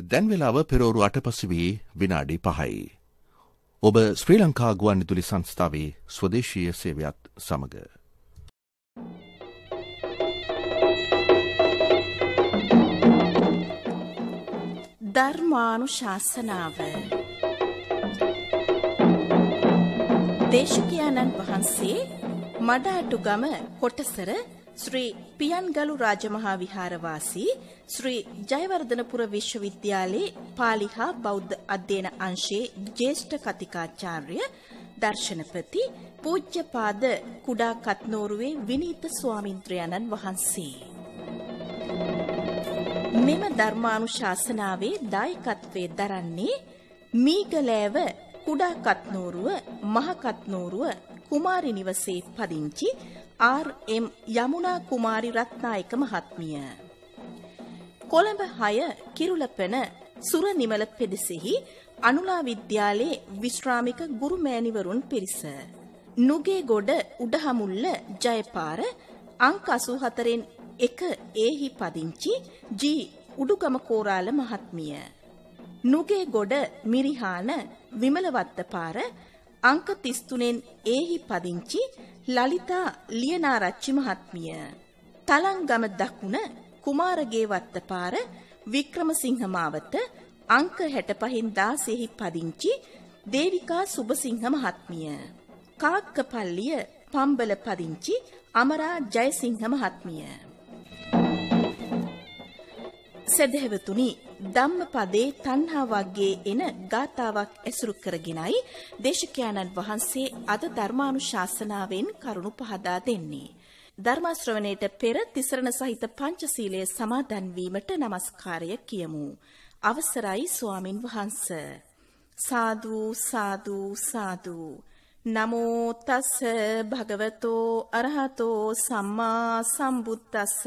දැන් වෙලාව පෙරෝරු අටපසවී විනාඩි පහයි. ඔබ ශ්‍රී ලංකා ගුවන් විදුලි සංස්ථාවේ ස්වදේශීය සේවයත් සමඟ. ධර්මානු ශාසනාව දේශකයාණන් වහන්සේ මඩාටු ගම කොටසර ශ්‍රී පියන්ගලු රාජමහා විහාරවාසී ශ්‍රී ජයවර්ධනපුර විශ්වවිද්‍යාලයේ පාලි හා බෞද්ධ අධ්‍යයන අංශයේ ජ්‍යෙෂ්ඨ කතිකාචාර්ය දර්ශනපති පූජ්‍යපාද කුඩා කත්නෝරුවේ විනීත ස්වාමින්ත්‍රයන්න් වහන්සේ. මෙම ධර්මානුශාසනාවේ දායකත්වයේ දරන්නේ මීගලෑව කුඩා කත්නෝරුව මහ කත්නෝරුව කුමාරි නිවසේ පදිංචි ආර්.එම්. යමුනා කුමාරි රත්නායක මහත්මිය. කොළඹ 6 කිරුලපන සුර නිමල පෙදෙසෙහි අනුලා විද්‍යාලයේ විශ්‍රාමික ගුරුමෑණිවරුන් පිරිස. නුගේගොඩ උඩහමුල්ල ජයපාර අංක 84න් 1 ඒහි පදිංචි ජී උඩුගම කෝරාල මහත්මිය. නුගේගොඩ මිරිහාන විමලවත්තපාර අංක 33න් ඒහි පදිංචි ලලිතා ලියනාරච්චි මහත්මිය. තලංගම දකුණ කුමාරගේ වත්තපාර වික්‍රමසිංහ මාවත අංක 65න් 16හි පදිංචි දේවිකා සුබසිංහ මහත්මිය. කාක්කපල්ලිය පම්බල පදිංචි අමරා ජයසිංහ මහත්මිය. සදහෙවතුනි ධම්මපදේ තණ්හා වර්ගයේ එන ගාතාවක් ඇසුරු කරගෙනයි දේශකයන්න් වහන්සේ අද ධර්මානුශාසනාවෙන් කරුණු පහදා දෙන්නේ. ධර්ම ශ්‍රවණයට පෙර තිසරණ සහිත පංචශීලයේ සමාදන් වීමට নমස්කාරය කියමු. අවසරයි ස්වාමින් වහන්ස. සාදු සාදු සාදු නමෝ තස්ස භගවතෝ අරහතෝ සම්මා සම්බුද්දස්ස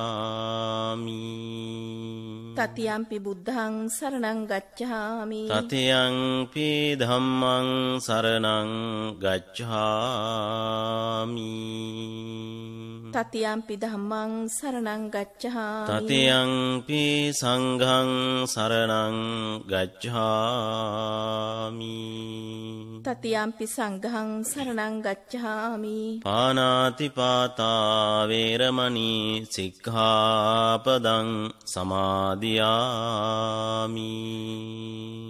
ගච්ඡාමි තතියම්පි බුද්ධං සරණං ගච්ඡාමි තතියම්පි ධම්මං සරණං ගච්ඡාමි තතියම්පි ධම්මං සරණං ගච්ඡාමි තතියම්පි සංඝං සරණං ගච්ඡාමි තතියම්පි සංඝං සරණං ගච්ඡාමි පානාති පාතා වේරමණී සික්ඛාපදං සමාදියාමි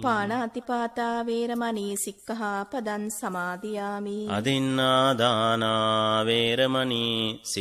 පානාති පාතා වේරමණී සික්ඛාපදං සමාදියාමි අදින්නා දානා වේරමණී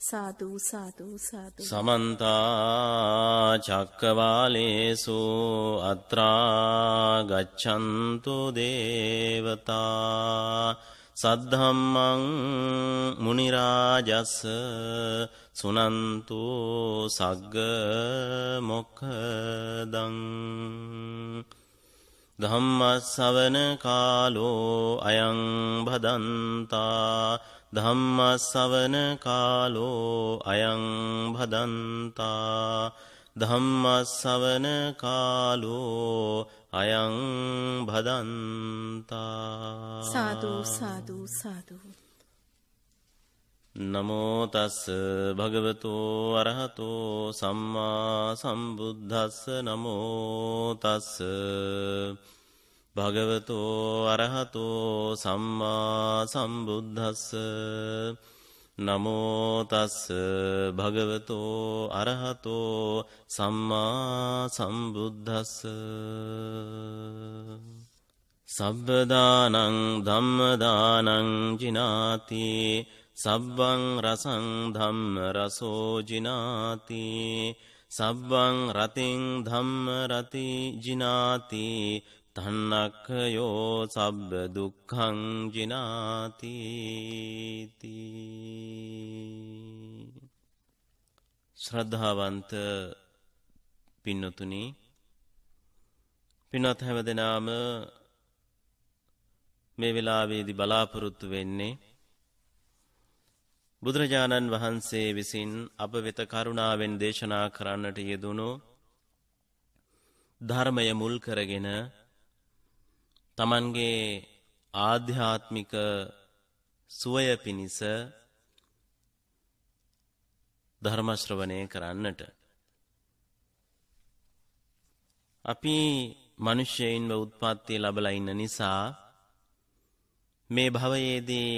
සාදු සාදු සාදු සමන්ත චක්කවාලේසු අත්‍රා ගච්ඡන්තු දේවතා සද්ධම්මං මුනි රාජස් සුනන්තු සග්ග මොක්ඛදං ධම්මස්සවන කාලෝ අයං භදන්තා ධම්මස්සවන කාලෝ අයං භදන්තා ධම්මස්සවන කාලෝ අයං භදන්තා සාදු සාදු සාදු නමෝ තස් භගවතෝ අරහතෝ සම්මා සම්බුද්දස්ස නමෝ තස් භගවතෝ අරහතෝ සම්මා සම්බුද්ධස්ස නමෝ තස්ස භගවතෝ අරහතෝ සම්මා සම්බුද්දස්ස සබ්බදානං ධම්මදානං ජිනාති සබ්බං රසං ධම්ම රසෝ ජිනාති සබ්බං රතින් ධම්ම රති ජිනාති තන්නක්කයෝ සබ්බ දුක්ඛං ජිනාති ශ්‍රද්ධාවන්ත පින්නතුනි පින්වත් හැමදෙනාම මේ වෙලාවේදී බලාපොරොත්තු වෙන්නේ බුදුරජාණන් වහන්සේ විසින් අප වෙත කරුණාවෙන් දේශනා කරන්නට යෙදුණු ධර්මය මුල් කරගෙන තමන්ගේ ආධ්‍යාත්මික සුවය පිණිස ධර්ම ශ්‍රවණය කරන්නට අපි මිනිස්යයින්ව උත්පත්ති ලැබලා ඉන්න නිසා මේ භවයේදී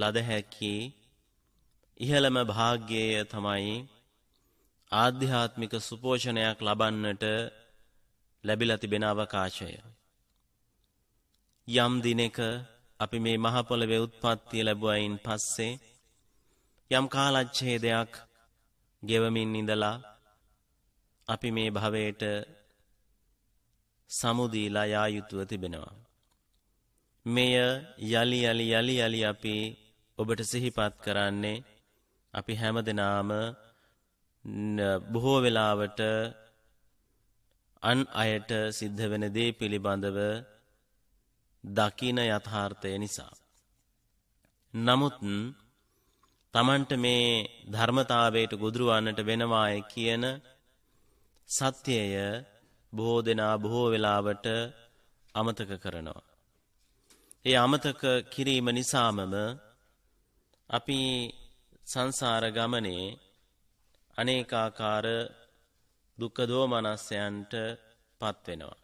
ලද හැකි ඉහළම භාග්‍යය තමයි ආධ්‍යාත්මික සුපෝෂණයක් ලබන්නට ලැබිලා තිබෙන අවකාශය. යම් දිනෙක අපි මේ මහපොළවේ උත්පත්තිය ලැබුවයින් පස්සේ යම් කාලච්ඡේදයක් ගෙවමින් ඉඳලා අපි මේ භවයට සමුදීලා යා යුතුව තිබෙනවා. මෙය යලි යලි යලි යලි අපි ඔබට සිහිපත් කරන්නේ අපි හැමදෙනාම බොහෝ වෙලාවට අන් අයට සිද්ධ වෙන දේ පිළිබඳව දකින යථාර්ථය නිසා. නමුත් තමන්ට මේ ධර්මතාවයට ගොදුරුවන්නට වෙනවාය කියන සත්‍යය බොහෝ දෙනා බොහෝ වෙලාවට අමතක කරනවා. ඒ අමතක කිරීම නිසාමම අපි සංසාර ගමනේ අනේකාකාර දුක්ඛ දෝමනස්යන්ට පත් වෙනවා.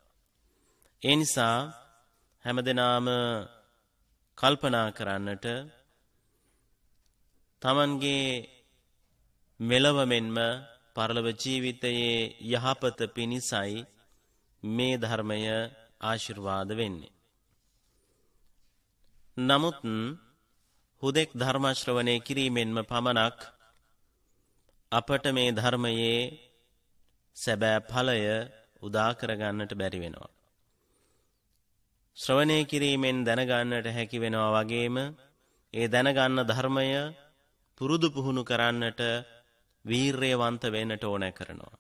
ඒ නිසා හැම දෙනාම කල්පනා කරන්නට තමන්ගේ මෙලව මෙන්ම පරලව ජීවිතයේ යහපත පිණිසයි මේ ධර්මය ආශිර්වාද වෙන්නේ. නමුත් හුදෙක් ධර්ම ශ්‍රවණය කිරීමෙන්ම පමණක් අපට මේ ධර්මයේ සැබෑ ඵලය උදා කර ගන්නට බැරි වෙනවා. ශ්‍රවණය කිරීමෙන් දැනගන්නට හැකි වෙනවා වගේම ඒ දැනගන්න ධර්මය පුරුදු පුහුණු කරන්නට වීරයවන්ත වෙන්නට ඕනෑ කරනවා.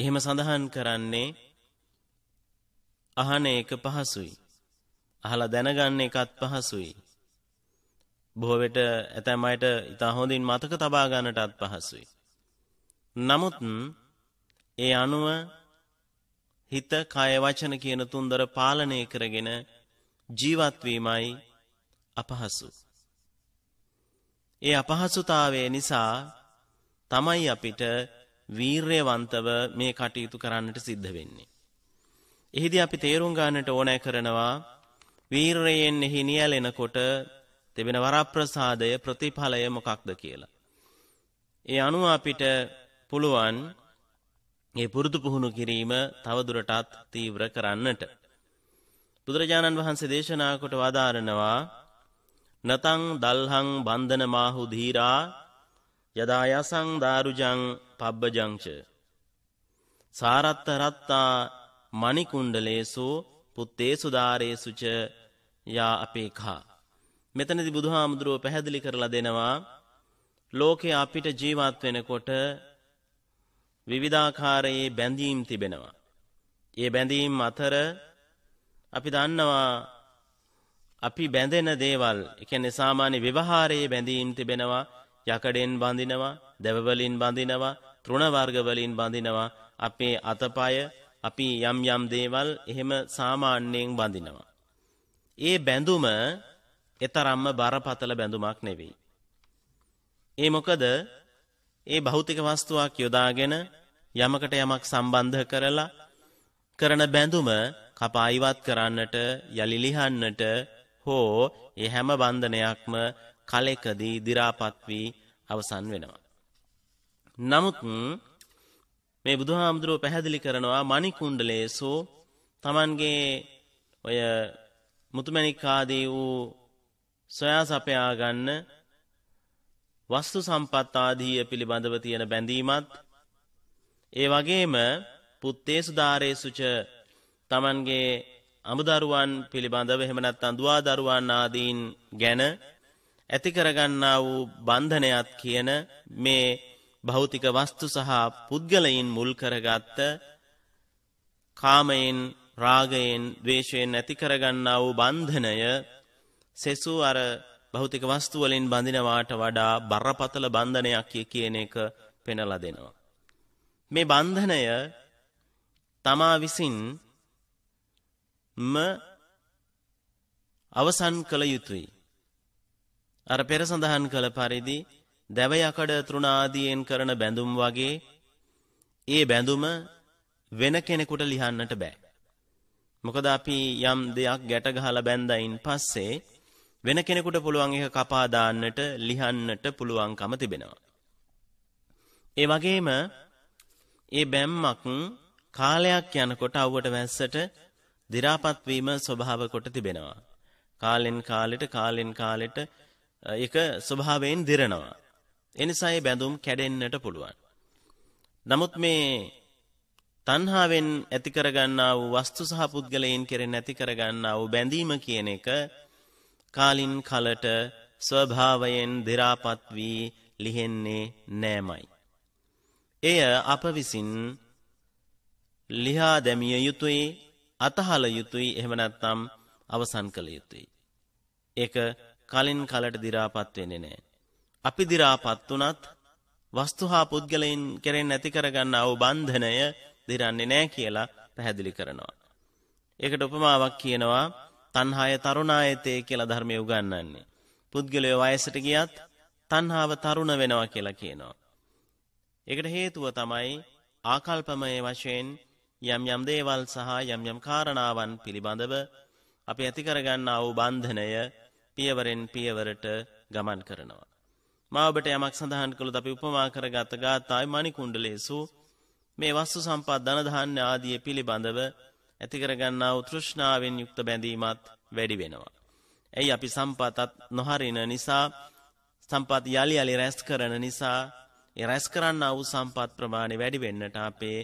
එහෙම සඳහන් කරන්නේ අහන එක පහසුයි. අහලා දැනගන්න එකත් පහසුයි. බොහෝ වෙට ඇතැම් අයට ඉතා හොඳින් මතක තබා ගන්නටත් පහසුයි. නමුත් ඒ අනුව හිත, කය, වචන කියන තුන්දර පාලනය කරගෙන ජීවත් වීමයි අපහසු. ඒ අපහසුතාවය නිසා තමයි අපිට වීරයවන්තව මේ කටයුතු කරන්නට සිද්ධ වෙන්නේ. එහිදී අපි තේරුම් ගන්නට ඕනෑ කරනවා වීරයෙන් එහි නියැලෙනකොට තිබෙන වරප්‍රසාදය ප්‍රතිඵලය මොකක්ද කියලා. ඒ අනුව අපිට පුළුවන් ඒ පුරුදු පුහුණු කිරීම තවදුරටත් තීව්‍ර කරන්නට. බුදුරජාණන් වහන්සේ දේශනා කොට වදාරනවා නතං දල්හං බන්ධන මාහු ධීරා යදා යසං දාරුජං පබ්බජංච සාරත්ත රත්තා මණිකුණ්ඩලේසු පුත්තේසු ධාරේසු ච යා අපේඛා මෙතනදී බුදුහාමුදුරුව පැහැදිලි කරලා දෙනවා ලෝකේ අපිට ජීවත් වෙනකොට විවිධාකාරයේ බැඳීම් තිබෙනවා. ඒ බැඳීම් අතර අපි දන්නවා අපි බැඳෙන දේවල් එකන්නේ සාමාන්‍ය ව්‍යවහාරයේ බැඳීම් තිබෙනවා යකඩෙන් බඳිනවා දැවවලින් බඳිනවා තෘණවර්ගවලින් බඳිනවා අපේ අතපය අපි යම් යම් දේවල් එහෙම සාමාන්‍යයෙන් බඳිනවා. ඒ බැඳුම එතරම්ම බරපතල බැඳුමක් නෙවෙයි. ඒ මොකද ඒ භෞතික වස්තුවක් යොදාගෙන යමකට යමක් සම්බන්ධ කරලා කරන බැඳුම කපා ඉවත් කරන්නට යලි ලිහන්නට හෝ ඒ හැම බන්ධනයක්ම කලෙකදී දි රාපත්වී අවසන් වෙනවා. නමුත් මේ බුදුහාමුදුරුව පැහැදිලි කරනවා මණිකුණ්ඩලේසෝ තමන්ගේ ඔය මුතුමැණිකාදී වූ සොයා සපයා ගන්න වස්තු සම්පත් ආදීය පිළිබඳව තියෙන බැඳීමත් ඒ වගේම පුත්තේ සුදාරේසුච තමන්ගේ අමුදරුවන් පිළිබඳව එහෙමනත් අඳවා දරුවන් ආදීන් ගැන ඇති කරගන්නා වූ බන්ධනයත් කියන මේ භෞතික වස්තු සහ පුද්ගලයින් මුල් කරගත්ත කාමයෙන් රාගයෙන් ද්වේෂයෙන් ඇති කරගන්නා වූ බන්ධනය සෙසු අර භෞතික වස්තු වලින් බඳිනවාට වඩා බරපතල බන්ධනයක් කියන එක පෙන්ලා දෙනවා මේ බන්ධනය තමා විසින් ම අවසන් කළ යුතුයි. අර පෙර සඳහන් කළ පරිදි දැවයකඩ තෘණාදියෙන් කරන බැඳුම් වගේ ඒ බැඳුම වෙන කෙනෙකුට ලිහන්නට බෑ. මොකද අපි යම් දෙයක් ගැට ගහලා බැඳයින් පස්සේ වෙන කෙනෙකුට පුළුවන් එක කපා දාන්නට ලිහන්නට පුළුවන්කම තිබෙනවා. ඒ වගේම ඒ බැම්මක් කාලයක් යනකොට අවුවට වැස්සට දි รา පත් වීම ස්වභාව කොට තිබෙනවා. කාලෙන් කාලෙට කාලෙන් කාලෙට ඒක ස්වභාවයෙන් දිරනවා. එනිසා ඒ බැඳුම් කැඩෙන්නට පුළුවන්. නමුත් මේ තණ්හාවෙන් ඇති කරගන්නා වූ වස්තු සහ පුද්ගලයන් කෙරෙන් ඇති කරගන්නා වූ බැඳීම කියන එක කාලින් කලට ස්වභාවයෙන් දි รา පත් වී ලිහෙන්නේ නෑමයි. එය අප විසින් ලිහා දැමිය යුතුයි අතහල යුතුයි එහෙම නැත්නම් අවසන් කළ යුතුයි. ඒක කලින් කලට දි รา පත් වෙන්නේ නැහැ. අපි දි รา පත් උනත් වස්තු හා පුද්ගලයන් කෙරෙන් නැති කරගන්නා වූ බන්ධනය දිරන්නේ නැහැ කියලා පැහැදිලි කරනවා. ඒකට උපමාවක් කියනවා තණ්හාය තරුණායතේ කියලා ධර්මයේ උගන්වන්නේ. පුද්ගලය වයසට ගියත් තණ්හාව තරුණ වෙනවා කියලා කියනවා. ඒකට හේතුව තමයි ආකල්පමය වශයෙන් යම් යම් දේවල් සහ යම් යම් කාරණාවන් පිළිබඳව අපි ඇති කරගන්නා වූ බන්ධනය පියවරෙන් පියවරට ගමන් කරනවා. මා ඔබට යමක් සඳහන් කළොත් අපි උපමා කරගත් ගාථායි මණිකුණ්ඩලේසු මේ වස්තු සම්පත් ධන ධාන්‍ය ආදී පිළිබඳව ඇති කරගන්නා උතෘෂ්ණාවෙන් යුක්ත බැඳීමත් වැඩි වෙනවා. එයි අපි සම්පතත් නොහරින නිසා සම්පත් යලි යලි රැස් කරන නිසා ඒ රැස් කරන්නා වූ සම්පත් ප්‍රමාණය වැඩි වෙන්නට අපේ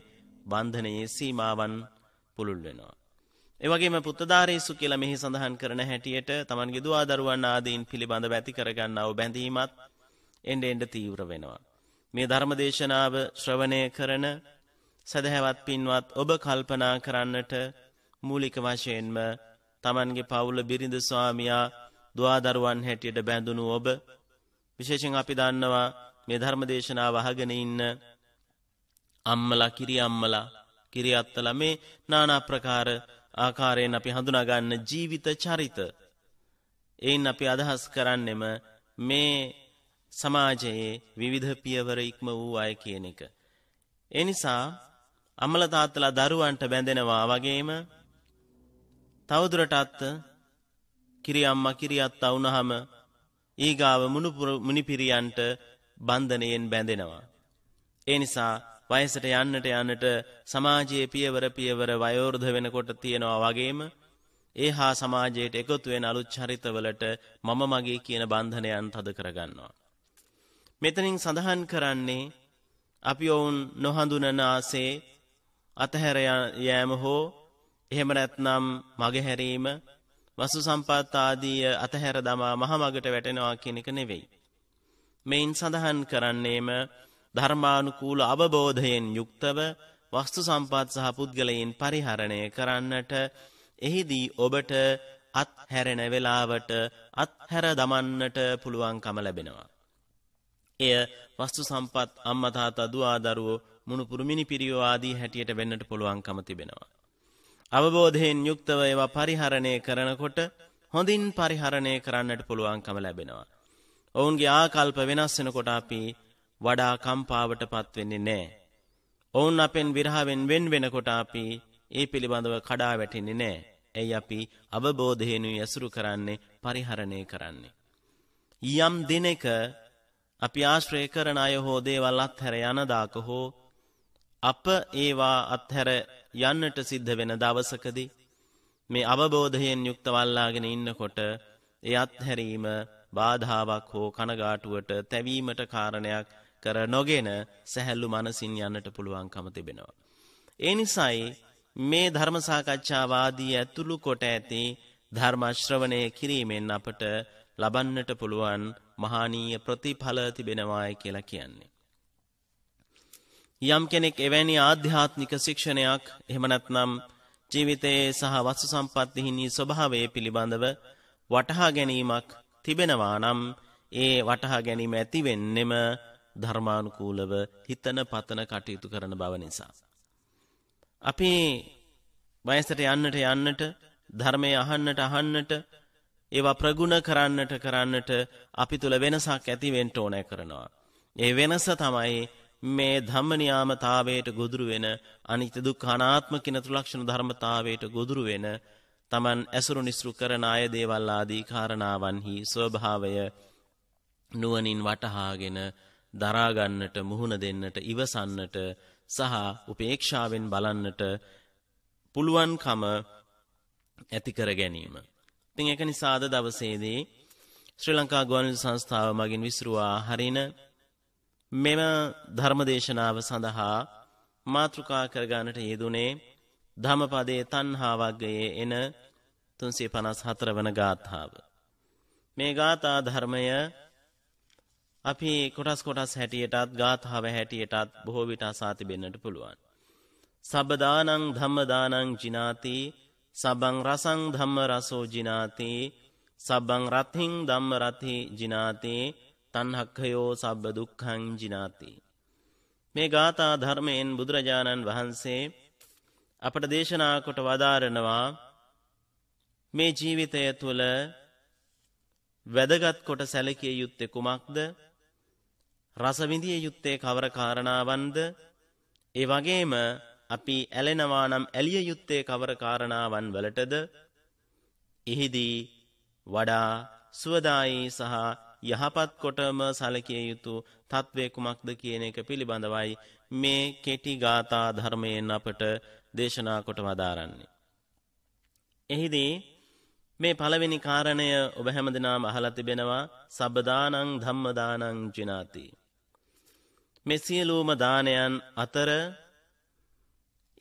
බන්ධනයේ සීමාවන් පුළුල් වෙනවා. ඒ වගේම පුත්තදාරේසු කියලා මෙහි සඳහන් කරන හැටියට Tamanගේ දුවා දරුවන් ආදීන් පිළිබඳව ඇති කරගන්නා වූ බැඳීමත් එnde end තීව්ර වෙනවා. මේ ධර්මදේශනාව ශ්‍රවණය කරන සදහැවත් පින්වත් ඔබ කල්පනා කරන්නට මූලික වශයෙන්ම Tamanගේ පවුල බිරිඳ ස්වාමියා දුවා දරුවන් හැටියට බැඳුණු ඔබ විශේෂයෙන් අපි දන්නවා මේ ධර්ම දේශනාව අහගෙන ඉන්න අම්මලා කිරි අම්මලා කිරි අත්තලා මේ নানা ප්‍රකාර ආකාරයෙන් අපි හඳුනා ගන්න ජීවිත චරිත එයින් අපි අදහස් කරන්නෙම මේ සමාජයේ විවිධ පියවර ඉක්ම වූ අය කියන එක. ඒ නිසා අමල තාත්තලා දරුවන්ට බැඳෙනවා වගේම තවදුරටත් කිරි අම්මා කිරි අත්තා වුණහම ඊගාව මුනිපිරියන්ට බන්ධනයෙන් බැඳෙනවා. ඒ නිසා වයසට යන්නට යන්නට සමාජයේ පියවර පියවර වයෝර්ධ වෙනකොට තියෙනවා වගේම ඒ හා සමාජයට එකතු වෙන අලුත් චරිතවලට මම මගේ කියන බන්ධනයන් තද කරගන්නවා. මෙතනින් සඳහන් කරන්නේ අපි ඔවුන් නොහඳුනන ආසේ අතහැර යෑම හෝ එහෙම නැත්නම් මගහැරීම වසු සම්පත් ආදී අතහැර දමා මහමගට වැටෙනවා කියන එක නෙවෙයි. මෙයින් සඳහන් කරන්නේම ධර්මානුකූල අවබෝධයෙන් යුක්තව වස්තු සම්පත් සහ පුද්ගලයින් පරිහරණය කරන්නට එහිදී ඔබට අත්හැරෙන වෙලාවට අත්හැර දමන්නට පුළුවන්කම ලැබෙනවා. එය වස්තු සම්පත් අම්මතාත දවාදරුවෝ මුණුපුරු මිනි පිරිියවාදී හැටියට වෙන්නට පුළුවන්කම තිබෙනවා. අවබෝධයෙන් යුක්තව ඒවා පරිහරණය කරනකොට හොඳින් පරිහරණය කරන්නට පුළුවන්කම ලැබෙනවා. ඔවුන්ගේ ආකල්ප වෙනස් වෙනකොට අපි වඩා කම්පාවටපත් වෙන්නේ නැහැ. ඔවුන් අපෙන් විරහවෙන් වෙන් වෙනකොට අපි ඒ පිළිබඳව කඩා වැටෙන්නේ නැහැ. එයි අපි අවබෝධයෙන්ුයි ඇසුරු කරන්නේ පරිහරණය කරන්නේ. යම් දිනක අපි ආශ්‍රය කරන අය හෝ දේවල් අත්හැර යනදාක හෝ අප ඒවා අත්හැර යන්නට සිද්ධ වෙන දවසකදී මේ අවබෝධයෙන් යුක්තවල්ලාගෙන ඉන්නකොට ඒ අත්හැරීම බාධාවක් හෝ කනගාටුවට තැවීමට කාරණයක් කර නොගෙන සැහැල්ලු මනසින් යන්නට පුළුවන්කම තිබෙනවා. ඒ නිසයි මේ ධර්මසාකච්ඡාවාදී ඇතුළු කොට ඇති ධර්මශ්‍රවණය කිරීමෙන් අපට ලබන්නට පුළුවන් මහානීය ප්‍රතිඵල තිබෙනවාය කියලා කියන්නේ. යම් කෙනෙක් එවැනි ආධ්‍යාත්මික ශික්ෂණයක් එහෙමනත්නම් ජීවිතයේ සහ වස්තු සම්පත්තිහිනි ස්වභාවය පිළිබඳව වටහා ගැනීමක් තිබෙනවා නම් ඒ වටහා ගැනීම ඇති වෙන්නෙම ධර්මානුකූලව හිතන පතන කටයුතු කරන බව නිසා. අපි වයසට යන්නට යන්නට ධර්මය අහන්නට අහන්නට ඒවා ප්‍රගුණ කරන්නට කරන්නට අපි තුළ වෙනසක් ඇති වෙන්ට ඕනෑ කරනවා. ඒ වෙනස තමයි මේ ධම්මනියාමතාවයට ගොදුරු වෙන අනිත්‍ය දුක්ඛ අනාත්ම කින තුලක්ෂණ ධර්මතාවයට ගොදුරු වෙන තමන් ඇසුරු නිස්රු කරන අය දේවල් ආදී කාරණාවන්හි ස්වභාවය නුවණින් වටහාගෙන දරා ගන්නට මුහුණ දෙන්නට ඉවසන්නට සහ උපේක්ෂාවෙන් බලන්නට පුළුවන්කම ඇති කර ගැනීම. ඉතින් ඒක නිසා අද දවසේදී ශ්‍රී ලංකා ගුවන්විදුලි සංස්ථාව මගින් විසිරුවා හරින මෙම ධර්මදේශනාව සඳහා මාතෘකා කර ගන්නට යෙදුනේ ධමපදයේ තණ්හා වර්ගයේ එන 354 වන ගාථාව. මේ ගාථා ධර්මය අපි කොටස් කොටස් හැටියටත් ගාථාව හැටියටත් බොහෝ විට අසා තිබෙන්නට පුළුවන්. සබ්බදානං ධම්මදානං ජිනාති සබ්බං රසං ධම්ම රසෝ ජිනාති සබ්බං රතින් ධම්ම රති ජිනාති තණ්හක්ඛයෝ සබ්බ දුක්ඛං ජිනාති මේ ගාථා ධර්මයෙන් බුදුරජාණන් වහන්සේ අපට දේශනා කොට වදාරනවා මේ ජීවිතය තුළ වැදගත් කොට සැලකිය යුත්තේ කුමක්ද රසවිඳිය යුත්තේ කවර කාරණාවන්ද ඒ වගේම අපි ඇලෙනවා නම් ඇලිය යුත්තේ කවර කාරණාවන් වලටද එහිදී වඩා සුවදායි සහ යහපත් කොටම සැලකිය යුතු තත්වය කුමක්ද කියන එක පිළිබඳවයි මේ කෙටි ගාථා ධර්මයෙන් අපට දේශනා කොට වදාරන්නේ. එහිදී මේ පළවෙනි කාරණය ඔබ හැමදෙනාම අහලා තිබෙනවා සබ්බදානං ධම්මදානං ජිනාති. මේ සියලුම දානයන් අතර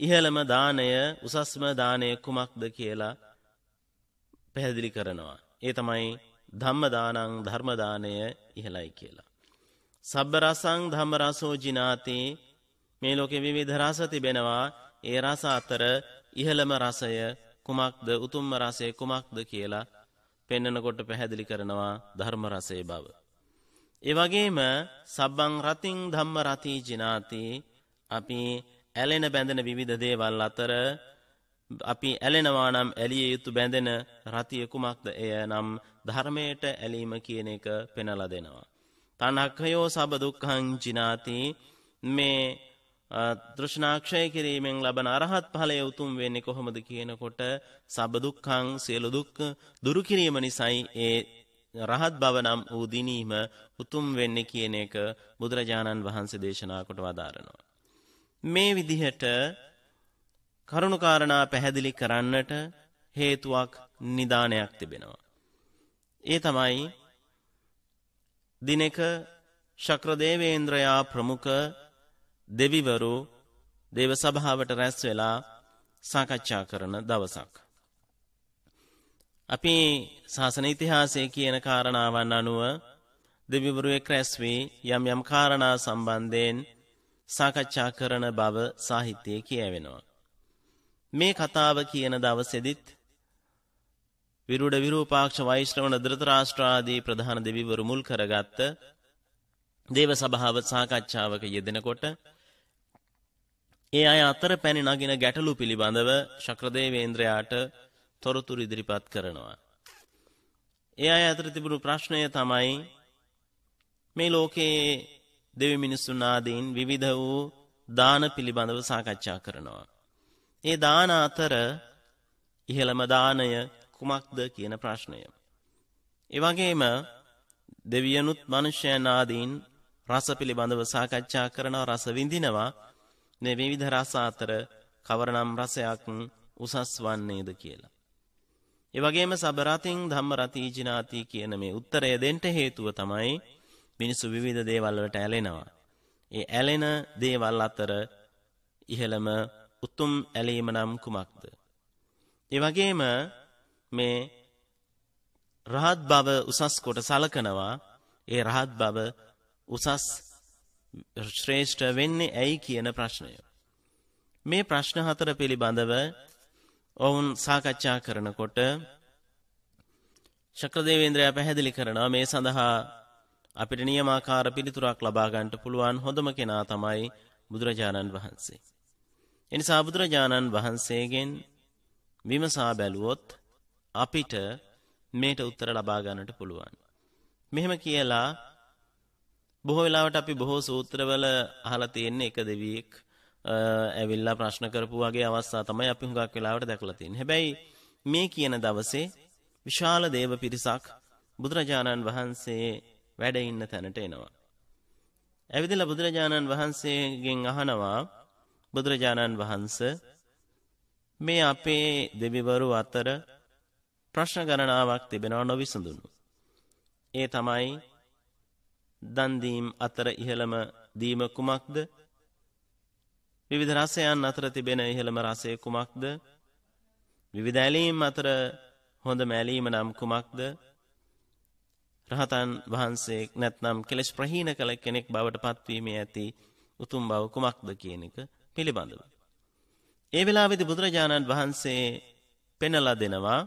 ඉහළම දානය උසස්ම දානය කුමක්ද කියලා පැහැදිලි කරනවා. ඒ තමයි ධම්මදානං ධර්මදානය ඉහළයි කියලා. සබ්බරසං ධම්මරසෝ ජිනාති මේ ලෝකේ විවිධ රස තිබෙනවා ඒ රස අතර ඉහළම රසය කුමක්ද උතුම්ම රසය කුමක්ද කියලා පෙන්නකොට පැහැදිලි කරනවා ධර්ම රසයේ බව. ඒ වගේම සබ්බං රතින් ධම්ම රති ජිනාති අපි ඇලෙන බැඳෙන විවිධ දේවල් අතර අපි ඇලෙනවා නම් ඇලිය යුතු බැඳෙන රතිය කුමක්ද එය නම් ධර්මයට ඇලීම කියන එක පෙන්ලා දෙනවා. තණ්හක්ඛයෝ සබ දුක්ඛං ජිනාති මේ තෘෂ්ණාක්ෂය කිරීමෙන් ලබන අරහත් ඵලය උතුම් වෙන්නේ කොහොමද කියනකොට සබ්බ දුක්ඛං සියලු දුක් දුරු කිරීම නිසායි ඒ රහත් බව නම් වූ දිනීම උතුම් වෙන්නේ කියන එක බුදුරජාණන් වහන්සේ දේශනා කොට වදාරනවා. මේ විදිහට කරුණාකාරණා පැහැදිලි කරන්නට හේතුවක් නිදානයක් තිබෙනවා. ඒ තමයි දිනක ශක්‍රදේවේන්ද්‍රයා ප්‍රමුඛ දෙවිවරු දේව සභාවට රැස් වෙලා සාකච්ඡා කරන දවසක්. අපි ශාසන ඉතිහාසයේ කියන කාරණාවන් අනුව දෙවිවරුෙක් රැස් වී යම් යම් කාරණා සම්බන්ධයෙන් සාකච්ඡා කරන බව සාහිත්‍යයේ කියවෙනවා. මේ කතාව කියන දවසෙදිත් විරුඩ විරූපාක්ෂ වෛශ්‍රවණ ධෘතරාෂ්ට්‍රාදී ප්‍රධාන දෙවිවරු මුල් කරගත්ත දේව සභාව සාකච්ඡාවක යෙදෙනකොට ඒ අය අතර පැනි නගින ගැටලු පිළිබඳව ශක්‍රදේවේන්ද්‍රයාට තොරතුරු ඉදිරිපත් කරනවා. ඒ අය අතර තිබුණු ප්‍රශ්නය තමයි මේ ලෝකයේ දෙවි මිනිස්සුන් ආදීන් විවිධ වූ දාන පිළිබඳව සාකච්ඡා කරනවා. ඒ දාන අතර ඉහළම දානය කුමක්ද කියන ප්‍රශ්නය. ඒ වගේම දෙවියනුත් මනුෂ්‍යයන් ආදීන් රස පිළිබඳව සාකච්ඡා කරනවා රස විඳිනවා විවිධ රස අතර කවරනම් රසයක් උසස් වන්නේද කියලා. ඒ වගේම සබරතින් ධම්ම රතී ජිනාති කියන මේ උත්තරය දෙන්න හේතුව තමයි මිනිසු විවිධ දේවල් වලට ඇලෙනවා. ඒ ඇලෙන දේවල් අතර ඉහළම උතුම් ඇලීම නම් කුමක්ද? ඒ වගේම මේ රහත් බව උසස් කොට සලකනවා. ඒ රහත් බව උසස් ශ්‍රේෂ්ඨ වෙන්නේ ඇයි කියන ප්‍රශ්නය. මේ ප්‍රශ්න හතර පිළිබඳව ඔවුන් සාකච්ඡා කරනකොට ශක්‍රදේවේන්ද්‍රයා පැහැදිලි කරනවා මේ සඳහා අපිට නියමාකාර පිළිතුරක් ලබා ගන්නට පුළුවන් හොඳම කෙනා තමයි බුදුරජාණන් වහන්සේ. එනිසා බුදුරජාණන් වහන්සේගෙන් විමසා බැලුවොත් අපිට මේට උත්තර ලබා ගන්නට පුළුවන්. මෙහෙම කියලා බොහෝ වෙලාවට අපි බොහෝ සූත්‍රවල අහලා තියෙන්නේ එක දෙවියෙක් ඇවිල්ලා ප්‍රශ්න කරපු වගේ අවස්ථා තමයි අපි හුඟක් වෙලාවට දැකලා තියෙන්නේ. හැබැයි මේ කියන දවසේ විශාල දේව පිරිසක් බුදුරජාණන් වහන්සේ වැඩ ඉන්න තැනට එනවා. ඇවිදලා බුදුරජාණන් වහන්සේගෙන් අහනවා බුදුරජාණන් වහන්ස මේ අපේ දෙවිවරු අතර ප්‍රශ්න ගණනාවක් තිබෙනව නොවිසඳුණු. ඒ තමයි දන්දීම් අතර ඉහළම දීම කුමක්ද විවිධ රසයන් අතර තිබෙන ඉහළම රසය කුමක්ද විවිධැලීම් අතර හොඳ මැලීම නම් කුමක්ද රහතන් වහන්සේක් නැත්නම් කෙලෙස් ප්‍රහීන කළ කෙනෙක් බවට පත්වීමේ ඇති උතුම් බව කුමක්ද කියන එක පිළිබඳව. ඒ වෙලාවේදී බුදුරජාණන් වහන්සේ පෙන්ලා දෙනවා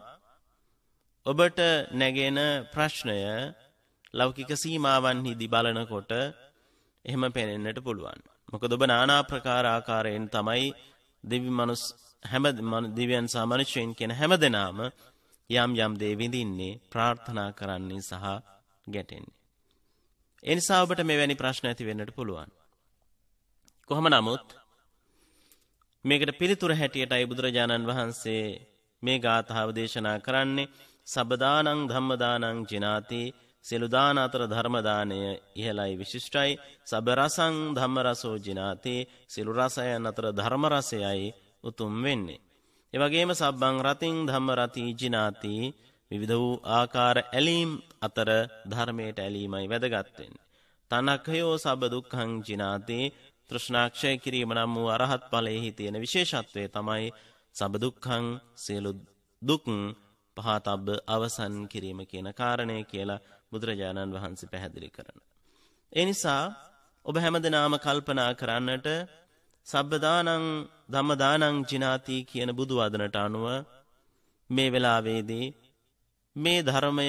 ඔබට නැගෙන ප්‍රශ්නය ලෞකික සීමාවන්හිදී බලනකොට එහෙම පෙනෙන්නට පුළුවන්. මොකද ඔබ নানা ආකාර ආකාරයෙන් තමයි දිවි මනුස් හැම දිව්‍යයන් සාමනුෂ්‍යයන් කියන හැම දෙනාම යම් යම් දේ විඳින්නේ ප්‍රාර්ථනා කරන්නේ සහ ගැටෙන්නේ. ඒ නිසා ඔබට මෙවැනි ප්‍රශ්න ඇති වෙන්නට පුළුවන්. කොහොම නමුත් මේකට පිළිතුර හැටියටයි බුදුරජාණන් වහන්සේ මේ ගාථාව දේශනා කරන්නේ සබදානං ධම්මදානං ජිනාති සියලු දාන අතර ධර්ම දාණය ඉහළයි විශිෂ්ටයි සබරසං ධම්ම රසෝ ජිනාතේ සියලු රසයන් අතර ධර්ම රසයයි උතුම් වෙන්නේ. ඒ වගේම සබ්බං රතින් ධම්ම රති ජිනාති විවිධ වූ ආකාර ඇලීම් අතර ධර්මයට ඇලීමයි වැදගත් වෙන්නේ. තනක්ඛයෝ සබ්බ දුක්ඛං ජිනාතේ තෘෂ්ණාක්ෂය කිරීම නම් වූ අරහත් ඵලයේහි තියෙන විශේෂත්වය තමයි සබ්බ දුක්ඛං සියලු දුක් පහතබ්බ අවසන් කිරීම කියන කාරණය කියලා බුදුරජාණන් වහන්සේ පැහැදිලි කරන. ඒ නිසා ඔබ හැම දෙනාම කල්පනා කරන්නට සබ්බදානං ධම්මදානං ජිනාති කියන බුදු වදනට අනුව මේ වෙලාවේදී මේ ධර්මය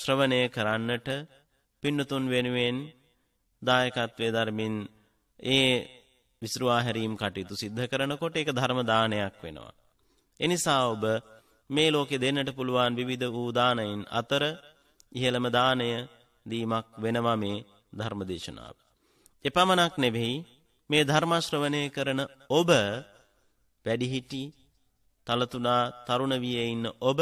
ශ්‍රවණය කරන්නට පින්නතුන් වෙනුවෙන් දායකත්වයේ ධර්මින් ඒ විසිරුවා හැරීම් කටයුතු සිද්ධ කරනකොට ඒක ධර්ම දානයක් වෙනවා. එනිසා ඔබ මේ ලෝකේ දෙන්නට පුළුවන් විවිධ වූ දානයින් අතර ඉහළම දාණය දීමක් වෙනවා මේ ධර්ම දේශනාව. එපමණක් නෙවෙයි මේ ධර්ම ශ්‍රවණය කරන ඔබ වැඩිහිටි තලතුණා තරුණ වියේ ඉන්න ඔබ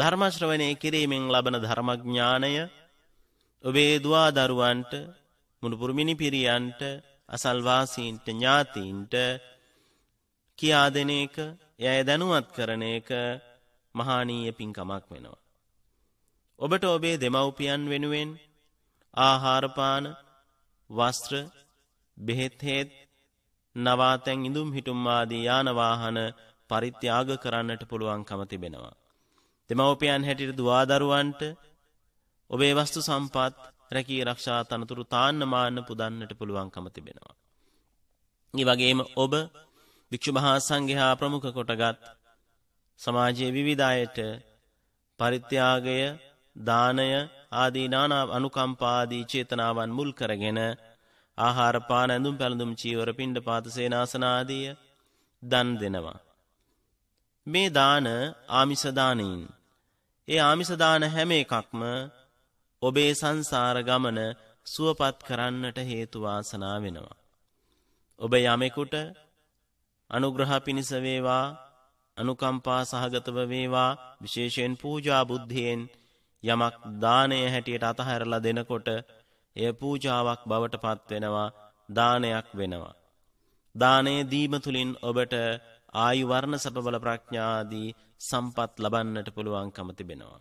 ධර්ම ශ්‍රවණය කිරීමෙන් ලබන ධර්මඥානය ඔබේ දුවා දරුවන්ට මුණුපුරුමිනි පිරියන්ට අසල්වාසීන්ට ඥාතීන්ට කියා දෙන එක එය දැනුවත් කරන එක මහානීය පින්කමක් වෙනවා. ඔබට ඔබේ දෙමව්පියන් වෙනුවෙන් ආහාරපාන වස්ත්‍ර බෙහෙත් හේත් නවාතැන් ඉඳුම් හිටුම් ආදී යාන වාහන පරිත්‍යාග කරන්නට පුළුවන්කම තිබෙනවා. දෙමව්පියන් හැටියට දුවා දරුවන්ට ඔබේ වස්තු සම්පත් රැකී රක්ෂා තනතුරු තාන්න මාන්න පුදන්නට පුළුවන්කම තිබෙනවා. ඒ වගේම ඔබ භික්ෂු මහා සංඝයා ප්‍රමුඛ කොටගත් සමාජයේ විවිධ අයට පරිත්‍යාගය දානය ආදී නානා අනුකම්පාදී චේතනාවන් මුල් කරගෙන ආහාර පාන ඇඳුම් පැළඳුම් චීවර පින්ඩ පාත සේනාසන ආදිය දන් දෙනවා. මේ දාන ආමිස දානයින්. ඒ ආමිස දාන හැම එකක්ම ඔබේ සංසාර ගමන සුවපත් කරන්නට හේතු වාසනා වෙනවා. ඔබ යමෙකුට අනුග්‍රහ පිණිස වේවා අනුකම්පා සහගතව වේවා විශේෂයෙන් පූජා බුද්ධියෙන් යමක් දානය හැටියට අතහැරලා දෙනකොට එය පූජාවක් බවට පත්වෙනවා දානයක් වෙනවා. දානයේ දීම තුලින් ඔබට ආයු වර්ණ සපබල ප්‍රඥාදී සම්පත් ලබන්නට පුළුවන්කම තිබෙනවා.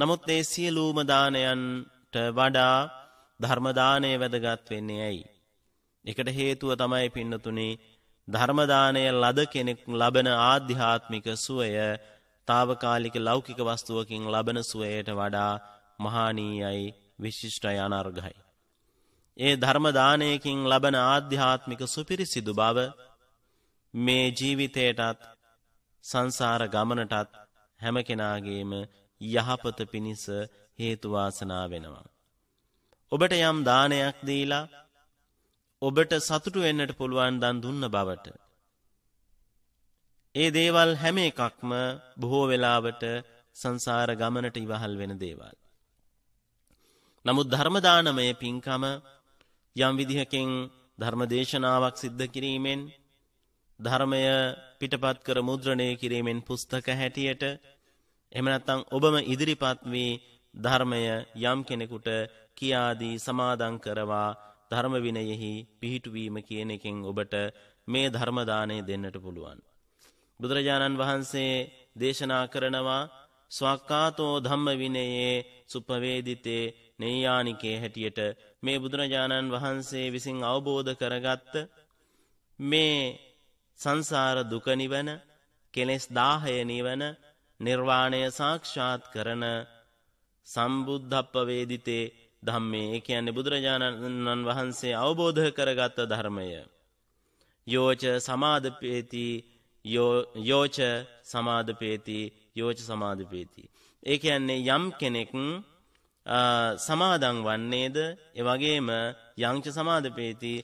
නමුත් ඒ සියලුම දානයන්ට වඩා ධර්ම දාණය වැදගත් වෙන්නේ ඇයි? එකට හේතුව තමයි පින්නතුනේ ධර්ම දාණය ලද කෙනෙක් ලබන ආධ්‍යාත්මික සුවය తాවකාලික ලෞකික වස්තුවකින් ලබන සුවයට වඩා මහානීයයි විශිෂ්ටයි අනර්ඝයි. ඒ ධර්ම දානයකින් ලබන ආධ්‍යාත්මික සුපිරිසිදු බව මේ ජීවිතයටත් සංසාර ගමනටත් හැම කෙනාගේම යහපත පිණිස හේතු වාසනා වෙනවා. ඔබට යම් දානයක් දීලා ඔබට සතුටු වෙන්නට පුළුවන් දන් දුන්න බවට ඒ දේවල් හැම එකක්ම බොහෝ වෙලාවට සංසාර ගමනට ඉවහල් වෙන දේවල්. නමුත් ධර්මදානමය පින්කම යම් විදිහකින් ධර්මදේශනාවක් සිද්ධ කිරීමෙන් ධර්මය පිටපත් කර මුද්‍රණය කිරීමෙන් පුස්තක හැටියට එහෙම නැත්නම් ඔබම ඉදිරිපත් වී ධර්මය යම් කෙනෙකුට කියා දී සමාදන් කරවා ධර්ම විනයෙහි පිහිටුවීම කියන එකෙන් ඔබට මේ ධර්ම දාණය දෙන්නට පුළුවන්. බුදුරජාණන් වහන්සේ දේශනා කරනවා ස්වක්කාතෝ ධම්ම විනයේ සුපවේදිතේ නෙයානිකේ හැටියට මේ බුදුරජාණන් වහන්සේ විසින් අවබෝධ කරගත්ත මේ සංසාර දුක නිවන කෙලෙස් 10 නිවන නිර්වාණය සාක්ෂාත් කරන සම්බුද්ධප්පවේදිතේ ධම්මේ කියන්නේ බුදුරජාණන් වහන්සේ අවබෝධ කරගත් ධර්මය යෝච සමාදපේති යෝච සමාධපේති යෝච සමාධපේති. ඒ කියන්නේ යම් කෙනෙක් සමාදං වන්නේද එවගේම යංච සමාධපේති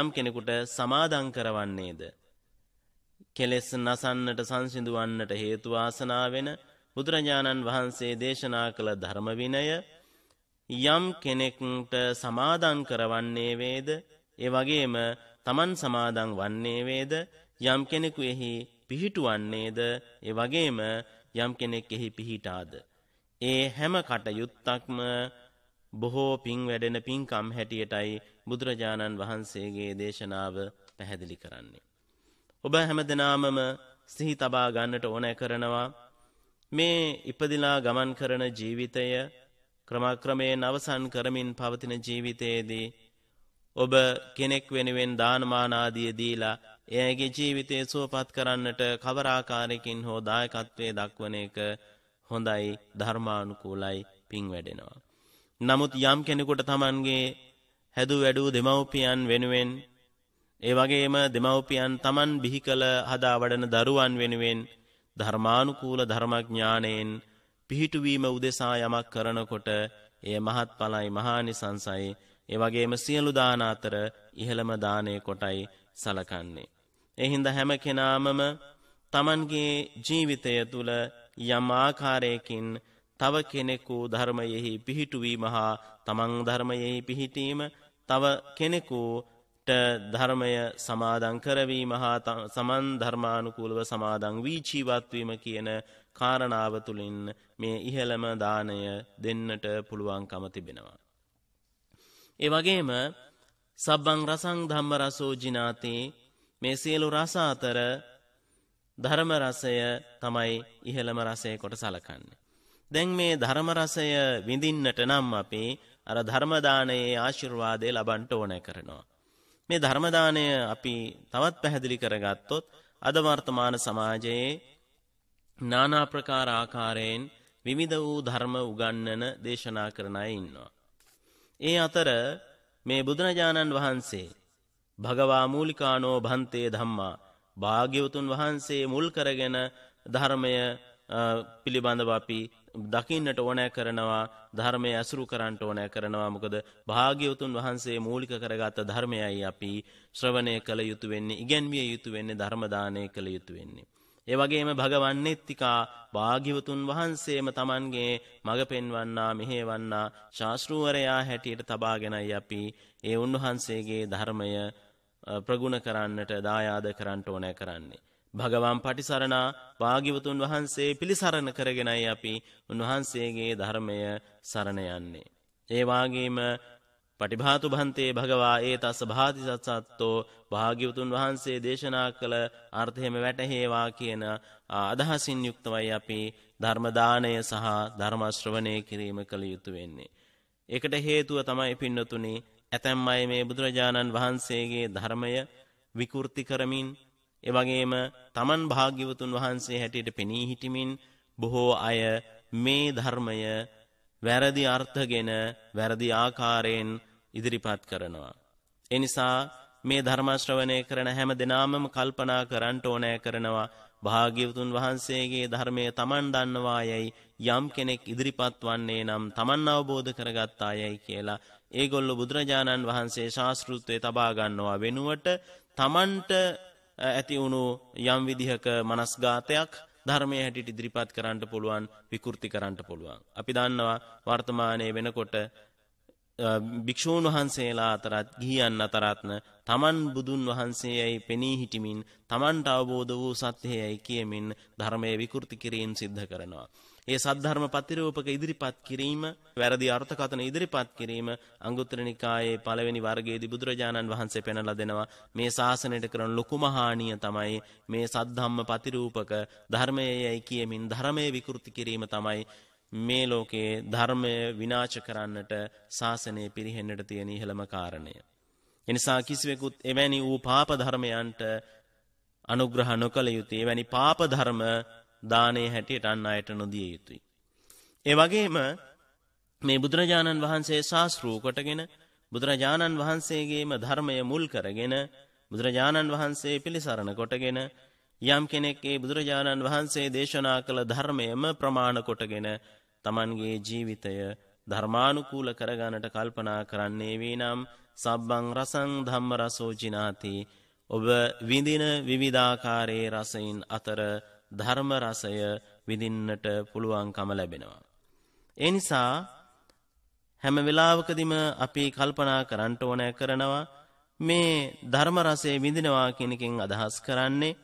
යම් කෙනෙකුට සමාදං කරවන්නේද. කෙලෙස් නසන්නට සංසිඳුවන්නට හේතුවාසනාවෙන බුදුරජාණන් වහන්සේ දේශනා කළ ධර්මවිනය යම් කෙනෙක්ට සමාදං කරවන්නේ වේද එවගේම තමන් සමාදං වන්නේ වේද යම් කෙනෙකු එහි පිහිටුවන්නේද ඒ වගේම යම් කෙනෙක් එහි පිහිටාද ඒ හැම කටයුත්තක්ම බොහෝ පිං වැඩෙන පිංකම් හැටියටයි බුදුරජාණන් වහන්සේගේ දේශනාව පැහැදිලි කරන්නේ ඔබ හැමදෙනාමම සිහි තබා ගන්නට ඕනෑ කරනවා මේ ඉපදිලා ගමන් කරන ජීවිතය ක්‍රමක්‍රමයෙන් අවසන් කරමින් පවතින ජීවිතයේදී ඔබ කෙනෙක් වෙනුවෙන් දානමානාදිය දීලා එයගේ ජීවිතය සුවපත් කරන්නට කවරාකාරයකින් හෝ දායකත්වය දක්වන එක හොඳයි ධර්මානුකූලයි පින් වැඩෙනවා. නමුත් යම් කෙනෙකුට තමන්ගේ හැදු වැඩූ දෙමව්පියන් වෙනුවෙන් ඒ වගේම දෙමව්පියන් තමන් බිහි කළ හදා වඩන දරුවන් වෙනුවෙන් ධර්මානුකූල ධර්මඥානයෙන් පිහිටුවීම උදෙසා යමක් කරනකොට ඒ මහත් පලයි මහානිසංසයි ඒවගේම සියලු දාන අතර ඉහළම දානය කොටයි සලකන්නේ. එහින්ද හැම කෙනාමම තමන්ගේ ජීවිතය තුළ යම් ආකාරයකින් තව කෙනෙකු ධර්මයෙහි පිහිටුවීම හා තමන් ධර්මයෙහි පිහිටීම තව කෙනෙකුට ධර්මය සමාදං කරවීම හා සමන් ධර්මානුකූලව සමාදං වී ජීවත්වීම කියන කාරණාව තුළින් මේ ඉහළම දානය දෙන්නට පුළුවන්කම තිබෙනවා. ඒ වගේම සබ්බං රසං ධම්ම රසෝ ජිනාතේ මේ සියලු රස අතර ධර්ම රසය තමයි ඉහළම රසය කොට සලකන්නේ. දැන් මේ ධර්ම රසය විඳින්නට නම් අපි අර ධර්ම දානයේ ආශිර්වාදය ලබන්න ඕන කරනවා. මේ ධර්ම දානය අපි තවත් පැහැදිලි කරගත්තොත් අද වර්තමාන සමාජයේ নানা ප්‍රකාර ආකාරයෙන් විවිධ වූ ධර්ම උගන්වන දේශනා කරන අය ඉන්නවා. ඒ අතර මේ බුදුරජාණන් වහන්සේ භගවා මූලිකානෝ භන්තේ ධම්මා භාග්‍යවතුන් වහන්සේ මුල් කරගෙන ධර්මය පිළිබඳව අපි දකින්නට ඕනෑ කරනවා ධර්මය ඇසුරු කරන්නට ඕනෑ කරනවා මොකද භාග්‍යවතුන් වහන්සේ මූලික කරගත ධර්මයයි අපි ශ්‍රවණය කළ යුතු වෙන්නේ ඉගැන්විය යුතු වෙන්නේ ධර්ම දානය කළ යුතු වෙන්නේ ඒ වගේම භගවන්නේත්තිකා භාග්‍යවතුන් වහන්සේම Tamanගේ මඟ පෙන්වන්නා මෙහෙවන්නා ශාස්ත්‍රූවරයා හැටියට තබාගෙනයි අපි ඒ උන්වහන්සේගේ ධර්මය ප්‍රගුණ කරන්නට දායාද කරන්නට ඕනෑ කරන්නේ. භගවන් පටිසරණා භාගිවතුන් වහන්සේ පිළිසරණ කරගෙනයි අපි උන්වහන්සේගේ ධර්මය සරණ යන්නේ. ඒවාගේම පටිභාතු භන්තේ භගවා ඒ තස්ස භාතිසත්සත්තෝ භාගිවතුන් වහන්සේ දේශනා කළ අර්ථයම වැටහේවා කියන අදහසින් යුක්තවයි අපි ධර්මදානය සහ ධර්මශ්‍රවණය කිරීම කළ යුතු වෙන්නේ. එකට හේතුව තමයි පින්නතුනි ඇතැම් අය මේ බුදුරජාණන් වහන්සේගේ ධර්මය විකෘති කරමින් එවැගේම තමන් භාග්‍යවතුන් වහන්සේ හැටියට පෙනී හිටිමින් බොහෝ අය මේ ධර්මය වැරදි අර්ථගෙන වැරදි ආකාරයෙන් ඉදිරිපත් කරනවා. එනිසා මේ ධර්ම ශ්‍රවණය කරන හැම දිනාමම කල්පනා කරන්න ඕනෑ කරනවා භාග්‍යවතුන් වහන්සේගේ ධර්මයේ Taman දන්නවා යයි යම් කෙනෙක් ඉදිරිපත් වන්නේ නම් Taman අවබෝධ කරගත්තා යයි කියලා ඒගොල්ලො බුදුරජාණන් වහන්සේ ශාස්ෘත්වය තබාගන්නවා වෙනුවට තමන්ට ඇති වුණු යම් විදිහක මනස්ගාතයක් ධර්මය හැටිට ඉදිරිපත් කරන්නට පුළුවන් විකෘති කරන්නට පුළුවන්. අපි දන්නවා වර්තමානය වෙනකොට භික්‍ෂූන් වහන්සේලා අතරත් ගිහියන් අතරත්න තමන් බුදුන් වහන්සේයයි පෙනී හිටිමින් තමන්ට අවබෝධ වූ සත්‍යයයි කියමින් ධර්මය විකෘති කිරීම් සිද්ධ කරනවා. ඒ සද්ධර්ම පතිරූපක ඉදිරිපත් කිරීම වැරදි අර්ථකථන ඉදිරිපත් කිරීම අංගුත්තර නිකායේ පළවෙනි වර්ගයේදී බුදුරජාණන් වහන්සේ පෙන්වලා දෙනවා මේ ශාසනයට කරන ලොකුම හානිය තමයි මේ සද්ධම්ම පතිරූපක ධර්මයේයි කියමින් ධර්මයේ විකෘති කිරීම තමයි මේ ලෝකයේ ධර්මය විනාශ කරන්නට ශාසනය පිරිහෙන්නට තියෙන ඉහළම කාරණය. එනිසා කිසිවෙකුත් එවැනි වූ පාප ධර්මයන්ට අනුග්‍රහ නොකළ යුතුය. එවැනි පාප ධර්ම දානයේ හැටියට අන් අයට නොදිය යුතුයි. ඒ වගේම මේ බුදුරජාණන් වහන්සේ ශාස්ත්‍රූ කොටගෙන බුදුරජාණන් වහන්සේගේම ධර්මය මුල් කරගෙන බුදුරජාණන් වහන්සේ පිළිසරණ කොටගෙන යම් කෙනෙක් ඒ බුදුරජාණන් වහන්සේ දේශනා කළ ධර්මයම ප්‍රමාණ කොටගෙන Tamanගේ ජීවිතය ධර්මානුකූල කරගන්නට කල්පනා කරන්නේ වේනම් සබ්බං රසං ධම්ම රසෝ ජිනාති ඔබ විඳින විවිධාකාරයේ රසයින් අතර ධර්ම රසය විඳින්නට පුළුවන්කම ලැබෙනවා. ඒ නිසා හැම වෙලාවකදීම අපි කල්පනා කරන්න ඕන කරනවා මේ ධර්ම රසය විඳිනවා කියන එකෙන් අදහස් කරන්නේ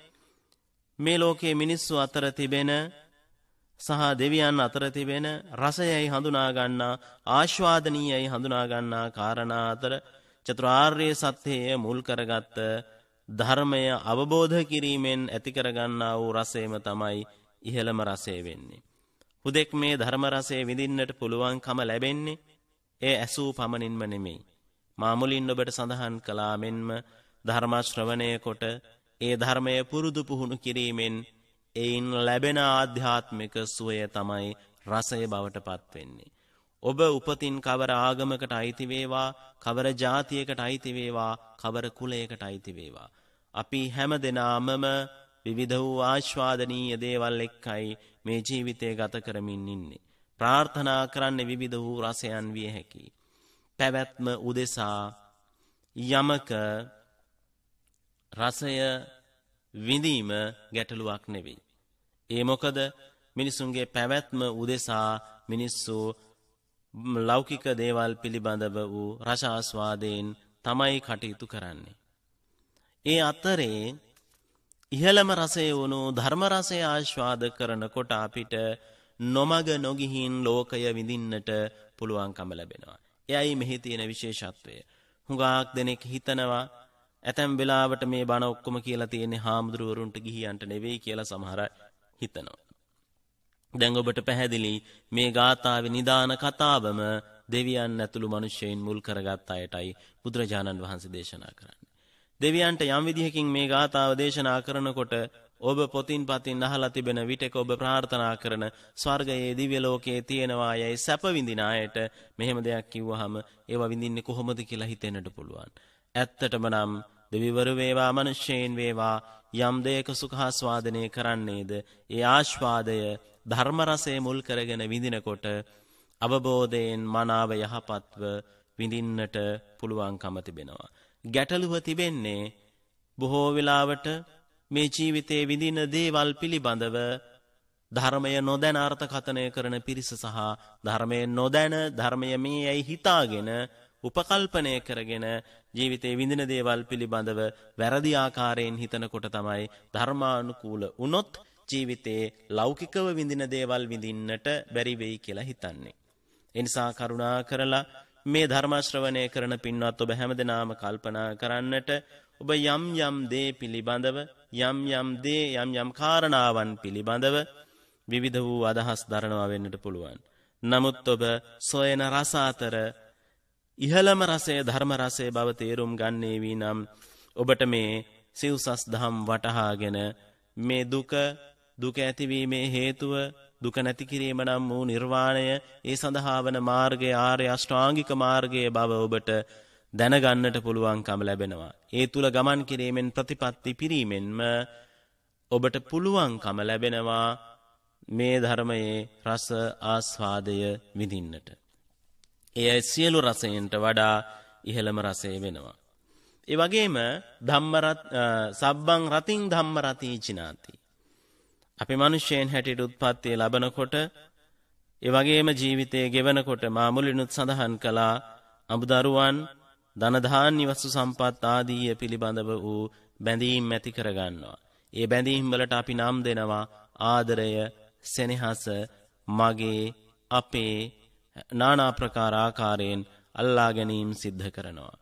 මේ ලෝකයේ මිනිස්සු අතර තිබෙන සහ දෙවියන් අතර තිබෙන රසයයි හඳුනා ගන්නා ආස්වාදනීයයි හඳුනා ගන්නා காரணා අතර චතුරාර්ය සත්‍යය මුල් කරගත්තු ධර්මය අවබෝධ කිරීමෙන් ඇති කරගන්නා වූ රසයම තමයි ඉහළම රසය වෙන්නේ. හුදෙක් මේ ධර්ම රසය විඳින්නට පුළුවන්කම ලැබෙන්නේ ඒ ඇසූ පමණින්ම නෙමෙයි. මා මුලින් ඔබට සඳහන් කළා මෙන්ම ධර්ම ශ්‍රවණය කොට ඒ ධර්මය පුරුදු පුහුණු කිරීමෙන් එයින් ලැබෙන ආධ්‍යාත්මික සුවය තමයි රසය බවට පත් වෙන්නේ. ඔබ උපතින් කවර ආගමකට අයිති වේවා, කවර ජාතියකට අයිති වේවා, කවර කුලයකට අයිති වේවා. අපි හැමදෙනාමම විවිධ වූ ආශාදනීය දේවල් එක්කයි මේ ජීවිතය ගත කරමින් ඉන්නේ. ප්‍රාර්ථනා කරන්නේ විවිධ වූ රසයන් විය හැකි. පැවැත්ම උදෙසා යමක රසය විඳීම ගැටලුවක් නෙවෙයි. ඒ මොකද මිනිසුන්ගේ පැවැත්ම උදෙසා මිනිස්සු ලෞකික දේවල් පිළිබඳව වූ රසාස්වාදයෙන් තමයි කටයුතු කරන්නේ. ඒ අතරේ ඉහළම රසය වුණු ධර්මරසය ආශ්වාද කරනකොට අපිට නොමග නොගිහින් ලෝකය විඳින්නට පුළුවන්කම ලැබෙනවා. එයයි මෙහි තියෙන විශේෂත්වය. හුඟාක් දෙනෙක් හිතනවා ඇතැම් වෙලාවට මේ බණ ඔක්කොම කියලා තියෙන්නේ හාමුදුරුවරුන්ට ගිහියන්ට නෙවෙයි කියලා සමහර හිතනවා. දැන් ඔබට පැහැදිලි මේ ගාථාවේ නිදාන කතාවම දෙවියන් ඇතුළු මිනිසෙයින් මුල් කරගත් අයටයි බුදුරජාණන් වහන්සේ දේශනා කරන්නේ. දෙවියන්ට යම් විදිහකින් මේ ගාථාව දේශනා කරනකොට ඔබ පොතින් පතින් අහලා තිබෙන විටක ඔබ ප්‍රාර්ථනා කරන ස්වර්ගයේ දිව්‍ය ලෝකයේ තියෙනවා යයි සැප විඳින අයට මෙහෙම දෙයක් කිව්වහම ඒවා විඳින්නේ කොහොමද කියලා හිතෙන්නට පුළුවන්. ඇත්තටම නම් දෙවිවරු වේවා මිනිසෙයින් වේවා යම් දෙයක සුඛාස්වාදනය කරන්නේද ඒ ආස්වාදය ධර්ම රසය මුල් කරගෙන විඳිනකොට අවබෝධයෙන් මනාව යහපත්ව විඳින්නට පුළුවන්කම තිබෙනවා. ගැටලුව තිබෙන්නේ බොහෝ වෙලාවට මේ ජීවිතේ විඳින දේවල් පිළිබඳව ධර්මය නොදැන අර්ථකථනය කරන පිරිස සහ ධර්මය නොදැන ධර්මය මේ ඇයි හිතාගෙන උපකල්පනය කරගෙන ජීවිතේ විඳින දේවල් පිළිබඳව වැරදි ආකාරයෙන් හිතනකොට තමයි ධර්මානුකූල වුණොත් ජීවිතයේ ලෞකිකව විඳින දේවල් විඳින්නට බැරි වෙයි කියලා හිතන්නේ. ඒ නිසා කරුණා කරලා මේ ධර්ම ශ්‍රවණය කරන පින්වත් ඔබ හැමදෙනාම කල්පනා කරන්නට ඔබ යම් යම් දේ පිළිබඳව යම් යම් දේ යම් යම් කාරණාවන් පිළිබඳව විවිධ වූ අදහස් දරනවා වෙන්නට පුළුවන්. නමුත් ඔබ සොයන රස අතර ඉහළම රසය ධර්ම රසය බව තේරුම් ගන්නේ වී නම් ඔබට මේ සිව්සස් දහම් වටහාගෙන මේ දුක දුක ඇතිවීමේ හේතුව දුක නැති කිරීම නම් වූ නිර්වාණය ඒ සඳහා වන මාර්ගයේ ආර්ය අෂ්ටාංගික මාර්ගයේ බව ඔබට දැනගන්නට පුළුවන්කම ලැබෙනවා. ඒ තුල ගමන් කිරීමෙන් ප්‍රතිපත්ති පිරීමෙන්ම ඔබට පුළුවන්කම ලැබෙනවා මේ ධර්මයේ රස ආස්වාදය විඳින්නට. එය සියලු රසයන්ට වඩා ඉහළම රසය වෙනවා. ඒ වගේම ධම්ම සබ්බං රතින් ධම්ම රතී චිනාති. අපි මිනිසෙන් හැටියට උත්පත්ති ලැබනකොට ඒ වගේම ජීවිතයේ ගෙවනකොට මා මුලිනුත් සඳහන් කළා අමුදරුවන් ධන ධාන්‍ය වස්තු සම්පත් ආදී පිළිබඳව වූ බැඳීම් ඇති කරගන්නවා. ඒ බැඳීම් වලට අපි නම් දෙනවා ආදරය, සෙනෙහස, මගේ, අපේ নানা ප්‍රකාර ආකාරයෙන් අල්ලා ගැනීම සිද්ධ කරනවා.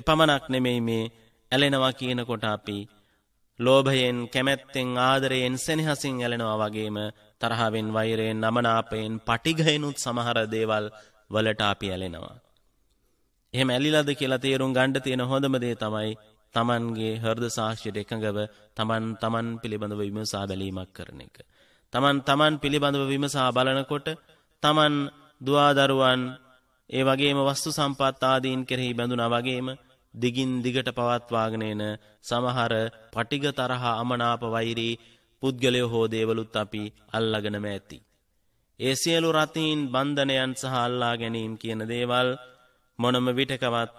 එපමණක් නෙමෙයි මේ ඇලෙනවා කියනකොට අපි ලෝභයෙන් කැමැත්තෙන් ආදරයෙන් සෙනෙහසින් ඇලෙනවා වගේම තරහවෙන් වෛරයෙන් නමනාපයෙන් පටිඝයනුත් සමහර දේවල් වලට අපි ඇලෙනවා. එහෙම ඇලිලාද කියලා තේරුම් ගන්න තියෙන හොඳම දේ තමයි Tamanගේ හෘද සාක්ෂියට එකඟව Taman Taman පිළිබඳව විමසා බැලීමක් කරන එක. Taman Taman පිළිබඳව විමසා බලනකොට Taman දුවා දරුවන් ඒ වගේම වස්තු සම්පත් ආදීන් කෙරෙහි බැඳුනා වගේම දිගින් දිගට පවත්වාගෙන එන සමහර පටිග තරහා අමනාප වෛරී පුද්ගලයෝ හෝ දේවලුත් අපි අල්ලාගෙනම ඇති. ඒ සියලු රතීන් බන්ධනයන් සහ අල්ලා ගැනීම කියන දේවල් මොනම විටකවත්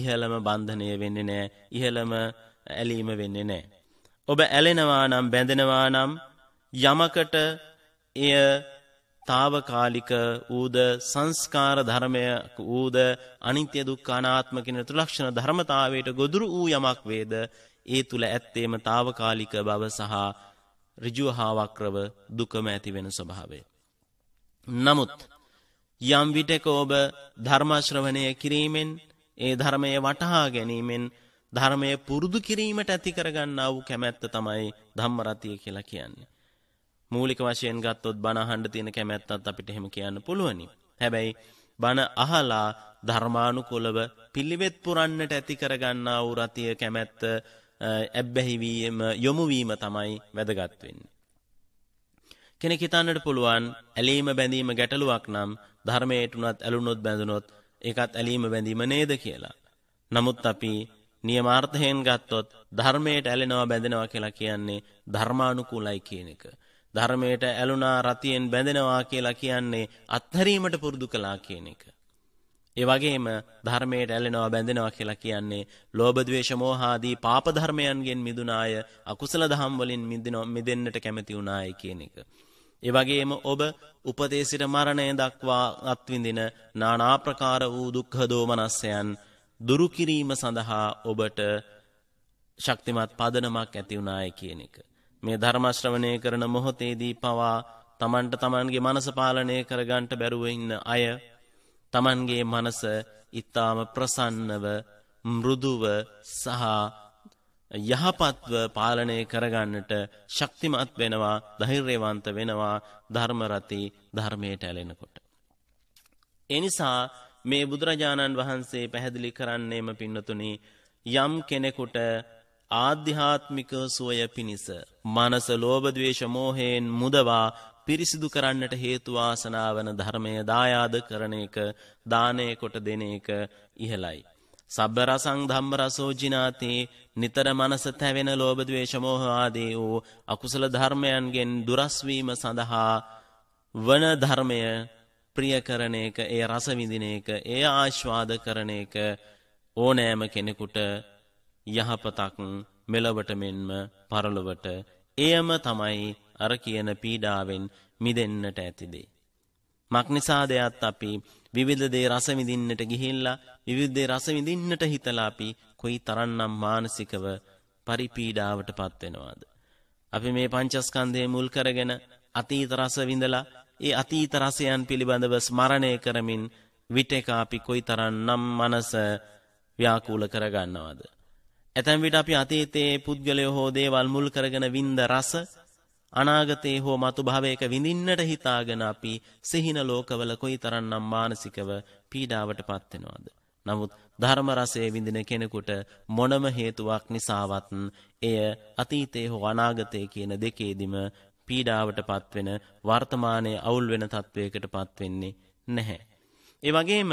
ඉහළම බන්ධනය වෙන්නේ නෑ. ඉහළම ඇලීම වෙන්නේ නෑ. ඔබ ඇලෙනවා නම් බැඳෙනවා නම් යමකට එය తాවකාලික ඌද සංස්කාර ධර්මයක් ඌද අනිත්‍ය දුක්ඛ අනාත්ම කියන ත්‍රිලක්ෂණ ධර්මතාවයට ගොදුරු ඌ යමක් වේද ඒ තුල ඇත්තේම తాවකාලික බව සහ ඍජුවහා වක්‍රව දුකම ඇති වෙන ස්වභාවය නමුත් යම් විටක ඔබ ධර්ම ශ්‍රවණය කිරීමෙන් ඒ ධර්මය වටහා ගැනීමෙන් ධර්මය පුරුදු කිරීමට ඇති කරගන්නා වූ කැමැත්ත තමයි ධම්ම රතිය කියලා කියන්නේ මූලික වශයෙන් ගත්තොත් බණ අහන්න තියෙන කැමැත්තත් අපිට එහෙම කියන්න පුළුවනි. හැබැයි බණ අහලා ධර්මානුකූලව පිළිවෙත් පුරන්නට ඇති කරගන්නා වූ රතිය කැමැත්ත ඇබ්බැහි වීම යොමු වීම තමයි වැදගත් වෙන්නේ. කෙනෙක් හිතන්නට පුළුවන් ඇලීම බැඳීම ගැටලුවක් නම් ධර්මයට උනත් ඇලුනොත් බැඳුනොත් ඒකත් ඇලීම බැඳීම නේද කියලා. නමුත් අපි නියමාර්ථයෙන් ගත්තොත් ධර්මයට ඇලෙනවා බැඳෙනවා කියලා කියන්නේ ධර්මානුකූලයි කියන එක. ධර්මයට ඇලුනා රතියෙන් බැඳෙනවා කියලා කියන්නේ අත්හැරීමට පුරුදු කළා කියන එක. ඒ වගේම ධර්මයට ඇලෙනවා බැඳෙනවා කියලා කියන්නේ ලෝභ ද්වේෂ මෝහ ආදී පාප ධර්මයන්ගෙන් මිදුනාය අකුසල දහම් වලින් මිදෙන්නට කැමති වුණාය කියන එක. ඒ වගේම ඔබ උපතේ සිට මරණය දක්වා අත්විඳින নানা ප්‍රකාර වූ දුක්ඛ දෝමනස්යන් දුරු කිරීම සඳහා ඔබට ශක්තිමත් පදනමක් ඇති වුණාය කියන එක. මේ ධර්ම ශ්‍රවණය කරන මොහොතේදී පවා තමන්ට තමන්ගේ මනස පාලනය කරගන්නට බැරුව ඉන්න අය තමන්ගේ මනස ඊටාම ප්‍රසන්නව මෘදුව සහ යහපත්ව පාලනය කරගන්නට ශක්තිමත් වෙනවා ධෛර්යවන්ත වෙනවා ධර්ම රති ධර්මයට ඇලෙනකොට ඒ නිසා මේ බුදුරජාණන් වහන්සේ පැහැදිලි කරන්නේම පින්නතුනි යම් කෙනෙකුට ආධ්‍යාත්මික සුවය පිණිස මනස ලෝභ ද්වේෂ මෝහයෙන් මුදවා පිරිසිදු කරන්නට හේතු වාසනා වන ධර්මය දායාද කරන එක දානය කොට දෙන එක ඉහළයි සබ්බරසං ධම්මරසෝජිනාතේ නිතර මනස තැවෙන ලෝභ ද්වේෂ මෝහ ආදී වූ අකුසල ධර්මයන්ගෙන් දුරස් වීම සඳහා වන ධර්මය ප්‍රිය කරන එක ඒ රස විඳින එක ඒ ආස්වාද කරන එක ඕනෑම කෙනෙකුට යහපතක් මෙලවට මෙන්ම පරලොවට එයම තමයි අර කියන පීඩාවෙන් මිදෙන්නට ඇතිදේ. මක්නිසාදයත් අපි විවිධ දේ රස විඳින්නට ගිහිල්ලා විවිධ දේ රස විඳින්නට හිතලා අපි කොයි තරම්නම් මානසිකව පරිපීඩාවටපත් වෙනවද? අපි මේ පංචස්කන්ධය මුල් කරගෙන අතීත රස විඳලා ඒ අතීත රසයන් පිළිබඳව ස්මරණය කරමින් විටෙක අපි කොයි තරම්නම් මනස ව්‍යාකූල කරගන්නවද? ඇතැම් විට අපි අතීතයේ පුද්ගලය හෝ දේවල් මුල් කරගෙන වින්ද රස අනාගතයේ හෝ මතු භාවයක විඳින්නට හිතාගෙන අපි සිහින ලෝකවල කොයිතරම්නම් මානසිකව පීඩාවට පත්වෙනවද. නමුත් ධර්ම රසයේ විඳින කෙනෙකුට මොනම හේතුවක් නිසාවත් එය අතීතයේ හෝ අනාගතයේ කියන දෙකේදීම පීඩාවට පත්වෙන වර්තමානයේ අවුල් වෙන තත්වයකට පත්වෙන්නේ නැහැ. ඒ වගේම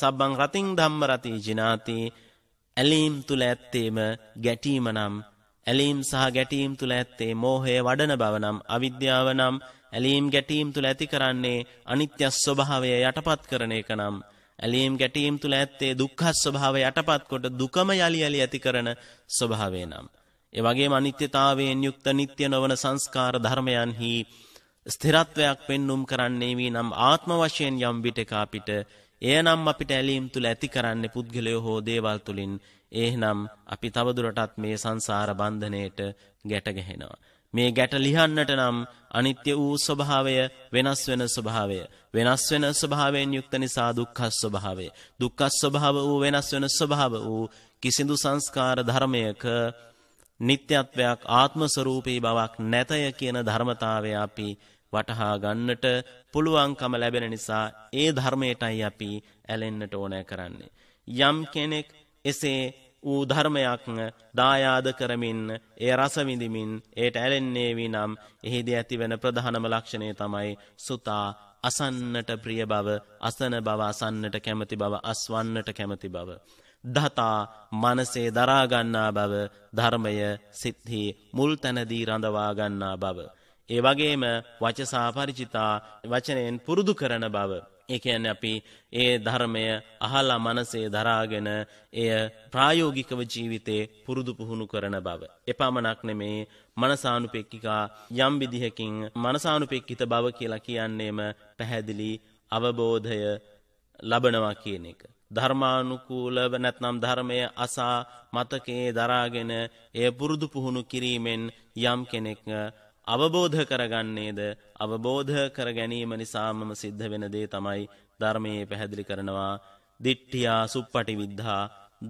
සබ්බං රතින් ධම්ම රති ජිනාති ඇලීම් තුල ඇත්තේම ගැටීම නම් ඇලීම් සහ ගැටීම් තුල ඇත්තේ මෝහය වඩන බව නම් අවිද්‍යාව නම් ඇලීම් ගැටීම් තුල ඇති කරන්නේ අනිත්‍ය ස්වභාවය යටපත් කරන එක නම් ඇලීම් ගැටීම් තුල ඇත්තේ දුක්ඛ ස්වභාවය යටපත් කොට දුකම යලි යලි ඇති කරන ස්වභාවය නම් ඒ වගේම අනිත්‍යතාවයෙන් යුක්ත නিত্য නොවන සංස්කාර ධර්මයන්හි ස්ථිරත්වයක් පෙන්눔 කරන්නේ වී නම් ආත්ම වශයෙන් යම් විටක අපිට එයනම් අපිට ඇලීම් තුල ඇති කරන්නේ පුද්ගලයෝ හෝ දේවල් තුලින් එහෙනම් අපි තවදුරටත් මේ සංසාර බන්ධනයට ගැට ගැහෙනවා. මේ ගැට ලිහන්නට නම් අනිත්‍ය වූ ස්වභාවය වෙනස් වෙන ස්වභාවය වෙනස් වෙන ස්වභාවයෙන් යුක්ත නිසා දුක්ඛ ස්වභාවය දුක්ඛ ස්වභාව වූ වෙනස් වෙන ස්වභාව වූ කිසිදු සංස්කාර ධර්මයක නිත්‍යත්වයක් ආත්ම ස්වરૂපී බවක් නැතය කියන ධර්මතාවය අපි වටහා ගන්නට පුළුවන්කම ලැබෙන නිසා ඒ ධර්මයටයි අපි ඇලෙන්නට ඕනෑ කරන්නේ. යම් කෙනෙක් එසේ ඌ ධර්මයක් දායාද කරමින් ඒ රස විඳිමින් ඒට ඇලෙන්නේ විනම් එහිදී ඇතිවන ප්‍රධානම ලක්ෂණය තමයි සුතා අසන්නට ප්‍රිය බව අසන බව අසන්නට කැමති බව අස්වන්නට කැමති බව දතා මනසේ දරාගන්නා බව ධර්මය සිත්හි මුල් තැනදී රඳවාගන්නා බව. ඒ වගේම වචසාපරිචිතා වචනයෙන් පුරුදු කරන බව. ඒකයන් අපි ඒ ධර්මය අහල්ලා මනසේ දරාගෙන එය ප්‍රායෝගිකව ජීවිතේ පුරුදු පුහුණු කරන බව. එපාමනක් නෙමේ මනසානුපෙක්කිකා යම් විදිහකින් මනසානුපෙක්කිත බව කියලා කියන්නේම පැහැදිලි අවබෝධය ලබනවා කියන එක. ධර්මානුකූලව නැත්නම් ධර්මය අසා මතකයේ දරාගෙන එය පුරුදු පුහුණු කිරීමෙන් යම් කෙනෙක් අවබෝධ කරගන්නේද අවබෝධ කර ගැනීම නිසාමම සිද්ධ වෙන දේ තමයි ධර්මයේ පැහැදිලි කරනවා දිට්ඨියා සුප්පටි විද්ධා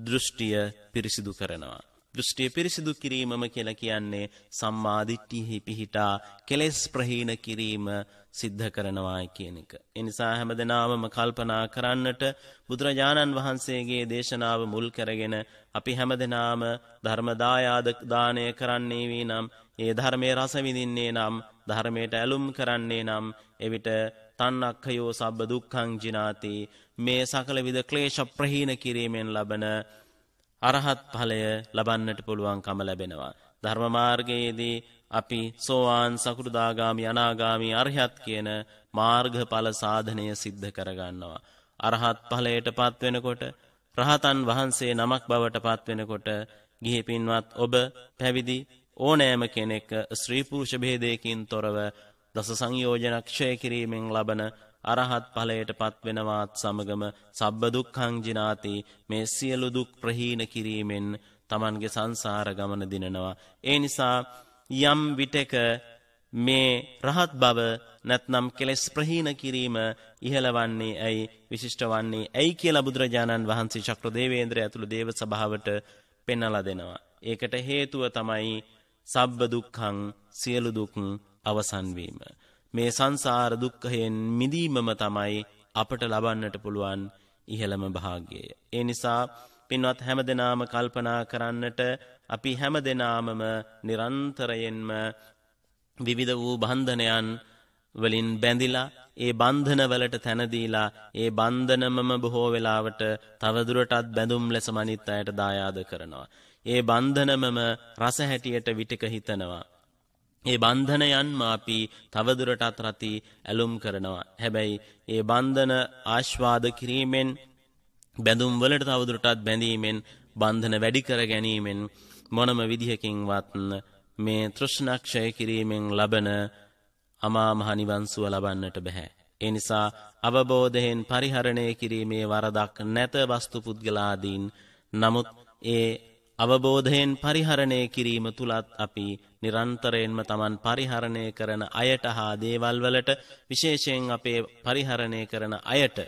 දෘෂ්ටිය පිරිසිදු කරනවා දෘෂ්ටිය පිරිසිදු කිරීමම කියලා කියන්නේ සම්මා දිට්ඨිහි පිහිටා කෙලෙස් ප්‍රහීන කිරීම සිද්ධ කරනවායි කියන එක. එනිසා හැමදෙනාවම කල්පනා කරන්නට බුදුරජාණන් වහන්සේගේ දේශනාව මුල් කරගෙන අපි හැමදෙනාම ධර්මදායාද දානය කරන්නේ වී නම් ඒ ධර්මයේ රස විඳින්නේ නම් ධර්මයට ඇලුම් කරන්නේ නම් එවිට තන්නක්ඛයෝ සබ්බ දුක්ඛං ජිනාති මේ සකල විද ක්ලේශ ප්‍රහීන කිරීමෙන් ලබන අරහත් ඵලය ලබන්නට පුළුවන්කම ලැබෙනවා. ධර්ම මාර්ගයේදී අපි සෝවාන් සකුරුදාගාමි අනාගාමි අරහත් කියන මාර්ගඵල සාධනය සිද්ධ කරගන්නවා. අරහත් ඵලයට පත්වෙනකොට රහතන් වහන්සේ නමක් බවට පත්වෙනකොට ගිහි පින්වත් ඔබ පැවිදි ඕනෑම කෙනෙක් ශ්‍රී පුරුෂ භේදයකින් තොරව දස සංයෝජන ක්ෂය කිරීමෙන් ලබන අරහත් ඵලයට පත්වෙනවත් සමගම සබ්බ දුක්ඛං ජිනාති මේ සියලු දුක් ප්‍රහීන කිරීමෙන් Tamanගේ සංසාර ගමන දිනනවා. ඒ නිසා යම් විටක මේ රහත් බව නැත්නම් කෙලෙස් ප්‍රහීන කිරීම ඉහළවන්නේ ඇයි විශිෂ්ට වන්නේ ඇයි කියලා බුදුරජාණන් වහන්සේ චක්‍රදේවේන්ද්‍රය ඇතුළු දේව සභාවට පෙන්වලා දෙනවා. ඒකට හේතුව තමයි සබ්බ දුක්ඛං සියලු දුක් අවසන් වීම. මේ සංසාර දුක්ඛයෙන් මිදීමම තමයි අපට ලබන්නට පුළුවන් ඉහළම භාග්‍යය. ඒ නිසා පින්වත් හැම දෙනාම කල්පනා කරන්නට අපි හැම දෙනාමම නිරන්තරයෙන්ම විවිධ වූ බන්ධනයන් වලින් බැඳිලා ඒ බන්ධනවලට තැනදීලා ඒ බන්ධනමම බොහෝ වෙලාවට තවදුරටත් බැඳුම් ලෙස මනිත් අයට දායාද කරනවා. ඒ බන්ධනමම රස හැටියට විටික හිතනවා. ඒ බන්ධනයන්ම අපි තවදුරටත් රති ඇලුම් කරනවා. හැබැයි ඒ බන්ධන ආශ්වාද කිරීමෙන් බැඳුම් වලට තවදුරටත් බැඳීමෙන් බන්ධන වැඩි කර ගැනීමෙන් මොනම විදිහකින්වත් මේ තෘෂ්ණක්ෂය කිරීමෙන් ලබන අමා මහ නිවන් සුව ලබන්නට බෑ. ඒ නිසා අවබෝධයෙන් පරිහරණය කිරීමේ වරදක් නැත වස්තු පුද්ගලාදීන්. නමුත් ඒ අවබෝධයෙන් පරිහරණය කිරීම තුලත් අපි නිරන්තරයෙන්ම Taman පරිහරණය කරන අයට හා දේවල් වලට විශේෂයෙන් අපේ පරිහරණය කරන අයට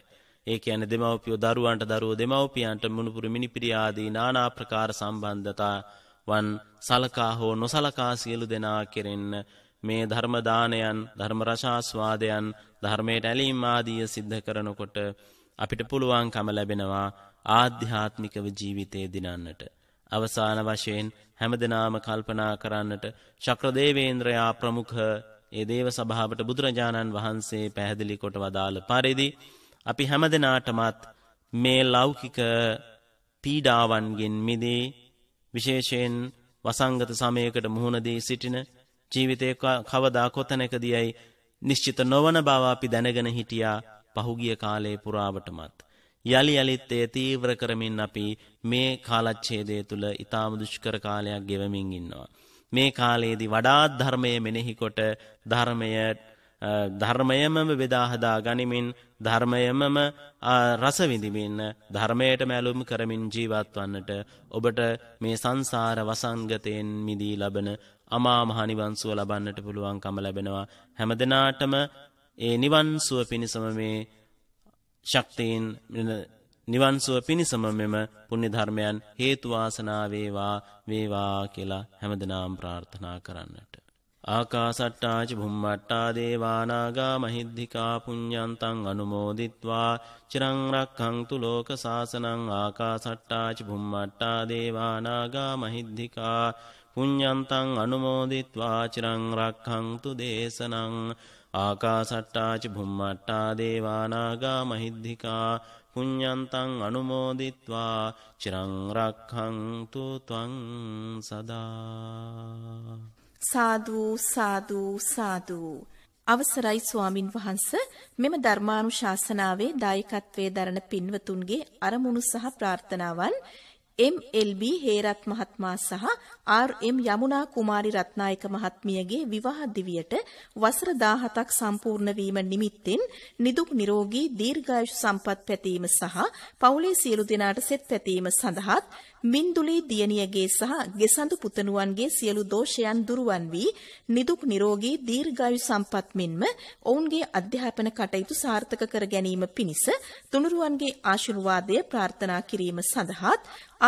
ඒ කියන දෙමව්පියෝ දරුවන්ට දරුවෝ දෙමව්පියන්ට මුණුපුරු මිනිපිරිය ආදී নানা ආකාර සම්බන්ධතා වන් සලකා හෝ නොසලකා සියලු දෙනා කෙරෙන්න මේ ධර්ම දානයන් ධර්ම රසාස්වාදයන් ධර්මයට ඇලීම් ආදී සිද්ධ කරනකොට අපිට පුළුවන්කම ලැබෙනවා ආධ්‍යාත්මිකව ජීවිතේ දිනන්නට අවසාන වශයෙන් හැමදෙනාම කල්පනා කරන්නට චක්‍රදේවේන්ද්‍රයා ප්‍රමුඛ ඒ දේව සභාවට බුදුරජාණන් වහන්සේ පැහැදිලි කොට වදාළ පරිදි අපි හැමදෙනාටමත් මේ ලෞකික පීඩාවන්ගෙන් මිදී විශේෂයෙන් වසංගත සමයකට මුහුණදී සිටින ජීවිතය කවදා කොතැනකදියයි නිශ්චිත නොවන බව අපි දැනගෙන හිටියා පහුගිය කාලේ පුරාවටමත්. යළි යළිත් ඒ තීව්‍ර කරමින් අපි මේ කාලච්ඡේදය තුළ ඊටාම දුෂ්කර කාලයක් ගෙවමින් ඉන්නවා. මේ කාලයේදී වඩාත් ධර්මය මෙනෙහිකොට ධර්මයට ධර්මයමම බෙදා හදා ගනිමින් ධර්මයමම රස විඳිමින් ධර්මයට මැලුම් කරමින් ජීවත් වන්නට ඔබට මේ සංසාර වසංගතයෙන් මිදී ලබන අමා මහ නිවන් සුව ලබන්නට පුළුවන්කම ලැබෙනවා හැමදෙනාටම ඒ නිවන් සුව පිණිසම මේ ශක්තියින් නිවන්සුව පිණිසම මෙම පුුණි ධර්මයන් හේතුවාසනාවේවා වේවා කියලා හැමදනාම් ප්‍රාර්ථනා කරන්නට. ආකාසට්ටාච බුම්මට්ටා දේවානාගා මහිද්దికා පුඤ්ඤන්තං අනුමෝදිත්වා චිරං රක්ඛන්තු ලෝක සාසනං ආකාසට්ටාච බුම්මට්ටා දේවානාගා මහිද්దికා පුඤ්ඤන්තං අනුමෝදිත්වා චිරං රක්ඛන්තු දේශනං ආකාසට්ටාච බුම්මට්ටා දේවානාගා මහිද්దికා පුඤ්ඤන්තං අනුමෝදිත්වා චිරං රක්ඛන්තු ත්වං සදා සාදු සාදු සාදු අවසරයි ස්වාමින් වහන්ස මෙම ධර්මානුශාසනාවේ දායකත්වයේ දරන පින්වතුන්ගේ අරමුණු සහ ප්‍රාර්ථනාවන් MLB හේරත් මහත්මයා සහ RM යමුනා කුමාරි රත්නායක මහත්මියගේ විවාහ දිවියට වසර 17ක් සම්පූර්ණ වීම නිමිත්තෙන් නිදුක් නිරෝගී දීර්ඝායුෂ සම්පත් පැතීම සහ පවුලේ සියලු දෙනාට සෙත් පැතීම සඳහාත් මින්දුලී දියණියගේ සහ ගෙසඳු පුතණුවන්ගේ සියලු දෝෂයන් දුරුවන් වී නිදුක් නිරෝගී දීර්ඝායු සම්පත් මෙන්ම ඔවුන්ගේ අධ්‍යාපන කටයුතු සාර්ථක කර ගැනීම පිණිස තුනුරුවන්ගේ ආශිර්වාදය ප්‍රාර්ථනා කිරීම සඳහාත්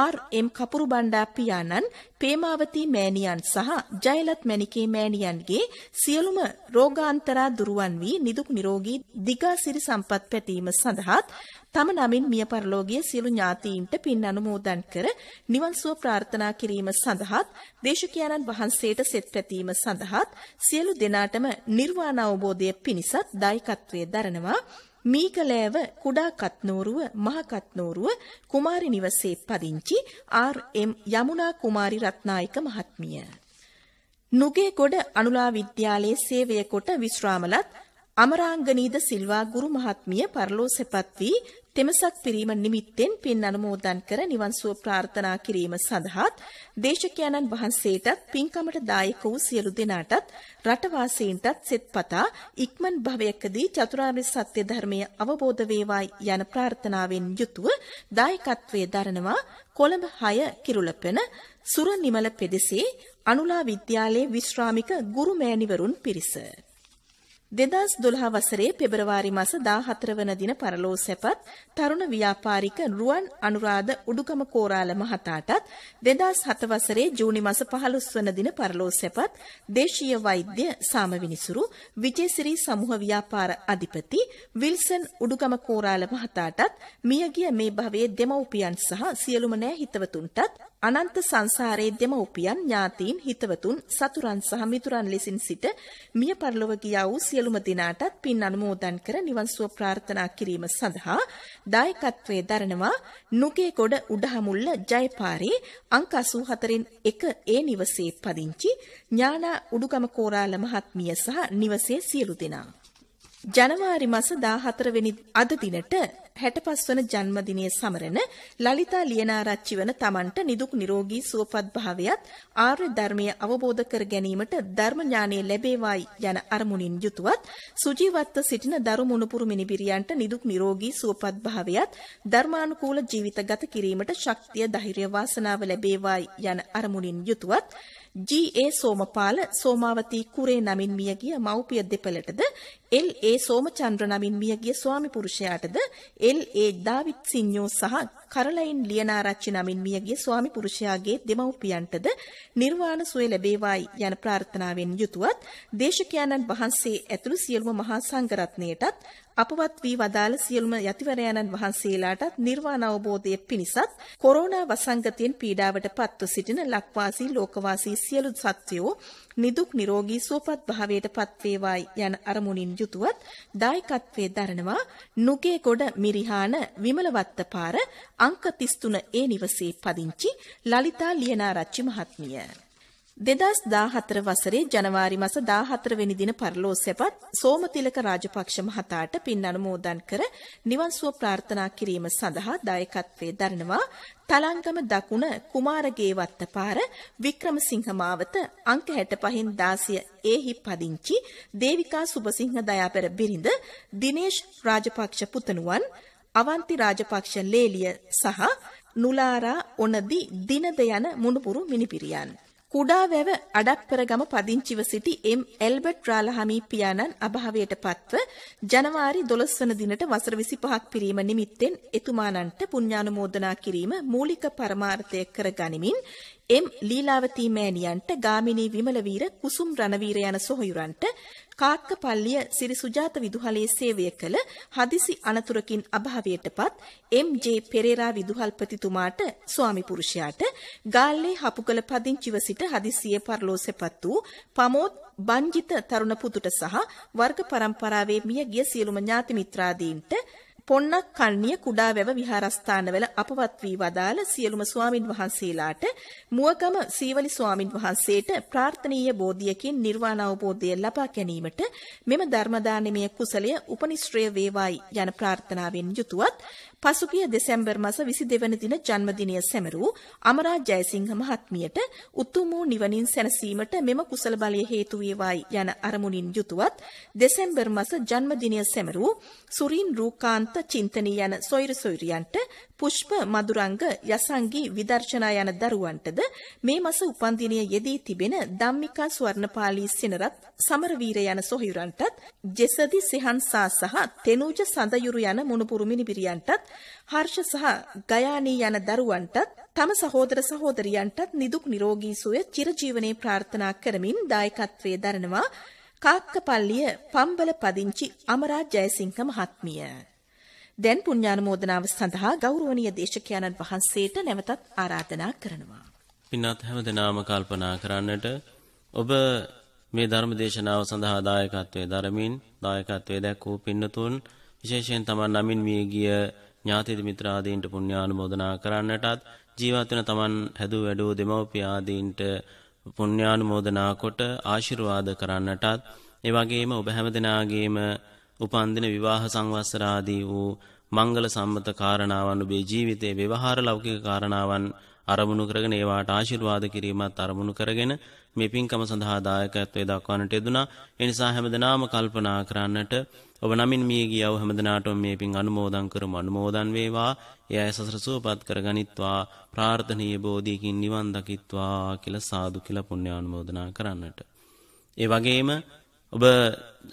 ආර් එම් කපුරු බණ්ඩා පියාණන් පේමාවතී මෑණියන් සහ ජයලත් මැණිකේ මෑණියන්ගේ සියලුම රෝගාන්තරා දුරුවන් වී නිදුක් නිරෝගී දිගාසිරි සම්පත් පැතීම සඳහාත් තම නමින් මිය පරලෝකීය සියලු ඥාතීන්ට පින් අනුමෝදන් කර නිවන් සුව ප්‍රාර්ථනා කිරීම සඳහාත් දේශකයන්න් වහන්සේට සෙත් පැතීම සඳහාත් සියලු දෙනාටම නිර්වාණ අවබෝධය පිණිසත් දායකත්වයේ දරනවා මීකලෑව කුඩා කත්නෝරුව මහකත්නෝරුව කුමාරි නිවසේ පදිංචි ආර්.එම්. යමුනා කුමාරි රත්නායක මහත්මිය. නුගේගොඩ අනුලා විද්‍යාලයේ සේවය කොට විශ්‍රාමලත් අමරාංගනීද සිල්වා ගුරු මහත්මිය පරලෝසෙපත් වී තෙමසක් පිරීම නිමිත්තෙන් පින් අනුමෝදන් කර නිවන් සුව ප්‍රාර්ථනා කිරීම සඳහාත් දේශකයන්න් වහන්සේටත් පින්කමට දායක වූ සියලු දෙනාටත් රටවාසීන්ටත් සෙත්පතා ඉක්මන් භවයකදී චතුරාර්ය සත්‍ය ධර්මය අවබෝධ වේවායි යන ප්‍රාර්ථනාවෙන් යුතුව දායකත්වයේ දරනවා කොළඹ 6 කිරුළපෙන සුර නිමල පෙදෙසේ අනුලා විද්‍යාලයේ විශ්‍රාමික ගුරු මෑණිවරුන් පිරිස දෙදස් දොළහ වසරේ පෙබරවාරි මස දාහතර වන දින පරලෝ සැපත් තරුණ ව්‍යාපාරික රුවන් අනුරාධ උඩුකම කෝරාල මහතාටත් දෙදස් හතවසරේ ජූනි මස පහළුස් වන දින පරලෝ සැපත් දේශීය වෛද්‍ය සාමවිනිසුරු විජේසිරී සමූහ ව්‍යාපාර අධිපති විල්සන් උඩුකම කෝරාල මහතාටත් මියගිය මේ භවයේ දෙමව්පියන් සහ සියලුම නෑ හිතවතුන්ටත් අනන්ත සංසාරයේ දෙමව්පියන් ඥාතීන් හිතවතුන් සතුරන් සහ මිතුරන් ලෙසින් සිට මිය පරලොව ගියා වූ සියලුම දෙනාටත් පින් අනුමෝදන් කර නිවන් සුව ප්‍රාර්ථනා කිරීම සඳහා දායකත්වයේ දරනවා නුගේගොඩ උඩහමුල්ල ජයපාරේ අංක 84න් 1 ඒ නිවසේ පදිංචි ඥානා උඩුගම කෝරාල මහත්මිය සහ නිවසේ සියලු දෙනා ජනවාරි මාස 14 වෙනි අද දිනට 65 වන ජන්මදිනය සමරන ලලිතා ලියනාරච්චි වන තමන්ට නිදුක් නිරෝගී සුවපත් භාවයත් ආර්ය ධර්මය අවබෝධ කර ගැනීමට ධර්ම ඥානය ලැබේවායි යන අරමුණින් යුතුවත් සුජීවත්ව සිටින දරු මුණුපුරු මිනිබිරියන්ට නිදුක් නිරෝගී සුවපත් භාවයත් ධර්මානුකූල ජීවිත ගත කිරීමට ශක්තිය ධෛර්ය වාසනාව ලැබේවායි යන අරමුණින් යුතුවත් ජී.ඒ. සෝමපාල සෝමාවතී කුරේ නමින් මියගිය මව්පිය දෙපළටද එල්.ඒ. සෝමචන්ද්‍ර නමින් මියගිය ස්වාමි පුරුෂයාටද එල්.ඒ. දාවිත් සිඤ්ඤෝ සහ කරලයින් ලියනාරච්චි නමින් මියගිය ස්වාමි පුරුෂයාගේ දෙමව්පියන්ටද නිර්වාණ සුවය ලැබේවායි යන ප්‍රාර්ථනාවෙන් යුතුවත් දේශකයන්න් වහන්සේ ඇතුළු සියලුම මහා සංඝරත්නයටත් අපවත් වී වදාළ සියලුම යතිවරයන්න් වහන්සේලාටත් නිර්වාණ අවබෝධය පිණිසත් කොරෝනා වසංගතයෙන් පීඩාවට පත්ව සිටින ලක්වාසී ලෝකවාසී සියලු සත්වයෝ නිදුක් නිරෝගී සුවපත් භාවයට පත්වේවායි යන අරමුණින් යුතුවත් දායකත්වයේ දරනවා නුගේගොඩ මිරිහාන විමලවත්ත පාර අංක 33 ඒ නිවසේ පදිංචි ලලිතා ලියනාරච්චි මහත්මිය. 2014 වසරේ ජනවාරි මස 14 වෙනි දින පරලෝ සැපත් සෝමතිලක රාජපක්ෂ මහතාට පින් අනුමෝදන් කර නිවන් සුව ප්‍රාර්ථනා කිරීම සඳහා දායකත්වයේ දරනවා තලංගම දකුණ කුමාරගේවත්ත පාර වික්‍රමසිංහ මාවත අංක 65න් 16 ඒහි පදිංචි දේවිකා සුබසිංහ දයාපර බිරිඳ දිනේෂ් රාජපක්ෂ පුතණුවන් අවන්ති රාජපක්ෂ ලේලිය සහ නුලාරා ඔනදි දිනද යන මුණුපුරු මිනිපිරියන් කුඩා වැව අඩප්පරගම පදිංචිව සිටි එම් එල්බර්ට් රාලහාමි පියාණන් අභාවයට පත්ව ජනවාරි 12 වන දිනට වසර 25ක් පිරීම නිමිත්තෙන් එතුමාණන්ට පුණ්‍යානුමෝදනා කිරීම මූලික පරමාර්ථය කරගනිමින් එම් ලීලාවතී මෑණියන්ට ගාමිණී විමලවීර කුසුම් රණවීර යන සොහොයුරන්ට කාක්කපල්ලිය සිරි සුජාත විදුහලේ සේවය කළ හදිසි අනතුරකින් අභාවයටපත් එම් ජේ පෙරේරා විදුහල්පතිතුමාට ස්වාමි පුරුෂයාට ගාල්ලේ හපුකල පදිංචිව සිට හදිසියේ පරලෝසෙපත් වූ පමෝත් බංජිත තරුණ පුතුට සහ වර්ග පරම්පරාවේ මියගිය සියලුම ඥාති මිත්‍රාදීන්ට පොන්නක් කන්නිය කුඩා වැව විහාරස්ථානවල අපවත් වී වදාළ සියලුම ස්වාමින් වහන්සේලාට මුවගම සීවලි ස්වාමින් වහන්සේට ප්‍රාර්ථනීය බෝධියකින් නිර්වාණ අවබෝධය ලබා ගැනීමට මෙම ධර්ම දානමය කුසලය උපනිශ්‍රය වේවායි යන ප්‍රාර්ථනාවෙන් යුතුවත් පසුගිය දෙසැම්බර් මස 22 වෙනි දින ජන්මදිනය සැමරූ අමරා ජයසිංහ මහත්මියට උතුම් වූ නිවනින් සැනසීමට මෙම කුසල බලය හේතු වේවායි යන අරමුණින් යුතුවත් දෙසැම්බර් මස ජන්මදිනය සැමරූ සුරින් රූකාන්ත චින්තනී යන සොයිර සොයිරියන්ට පුෂ්ප මදුරංග යසංගී විදර්ශනා යන දරුවන්ටද මේ මස උපන්දිනය යෙදී තිබෙන ධම්මිකා ස්වර්ණපාලී සිනරත් සමරවීර යන සොහයුරන්ටත් ජෙසදි සිහන්සා සහ තෙනූජ සඳයුරු යන මුණුපුරු මිනිබිරියන්ටත් හර්ෂ සහ ගයානී යන දරුවන්ටත් තම සහෝදර සහෝදරියන්ටත් නිදුක් නිරෝගී සුවය චිරජීවනයේ ප්‍රාර්ථනා කරමින් දායකත්වයේ දරනවා කාක්කපල්ලිය පම්බල පදිංචි අමරා ජයසිංහ මහත්මිය දැන් පුණ්‍යානුමෝදනාව සඳහා ගෞරවනීය දේශකයන්න් වහන්සේට නැවතත් ආරාධනා කරනවා. පින්වත් හැමදෙනාම කල්පනා කරන්නට ඔබ මේ ධර්ම දේශනාව සඳහා දායකත්වයේ දරමින් දායකත්වයේ දැක්වූ පින්නතුන් විශේෂයෙන් තමන් නමින් මිය ගිය ඥාති මිත්‍රාදීන්ට පුණ්‍යානුමෝදනා කරන්නටත් ජීවත් වෙන තමන් හැදුව වැඩෝ දෙමව්පිය ආදීන්ට පුණ්‍යානුමෝදනා කොට ආශිර්වාද කරන්නටත් ඒ වගේම ඔබ හැමදෙනාගේම උපන්දින විවාහ සංවස්සර ආදී වූ මංගල සම්මත කාරණාවන් ඔබේ ජීවිතයේ ව්‍යවහාර ලෞකික කාරණාවන් අරමුණු කරගෙන ඒවාට ආශිර්වාද කිරීමත් අරමුණු කරගෙන මේ පින්කම සඳහා දායකත්වයේ දක්වන්නට යෙදුනා. ඒ නිසා හැමදෙනාම කල්පනා කරන්නට ඔබ නමින් මිය ගිය අව හැමදෙනාටම මේ පින් අනුමෝදන් කරමු. අනුමෝදන් වේවා. ඒ අය සසර සුවපත් කරගනිත්වා. ප්‍රාර්ථනීය බෝධියකින් නිවන් දකිත්වා කියලා සාදු කියලා පුණ්‍ය අනුමෝදනා කරන්නට. ඒ වගේම ඔබ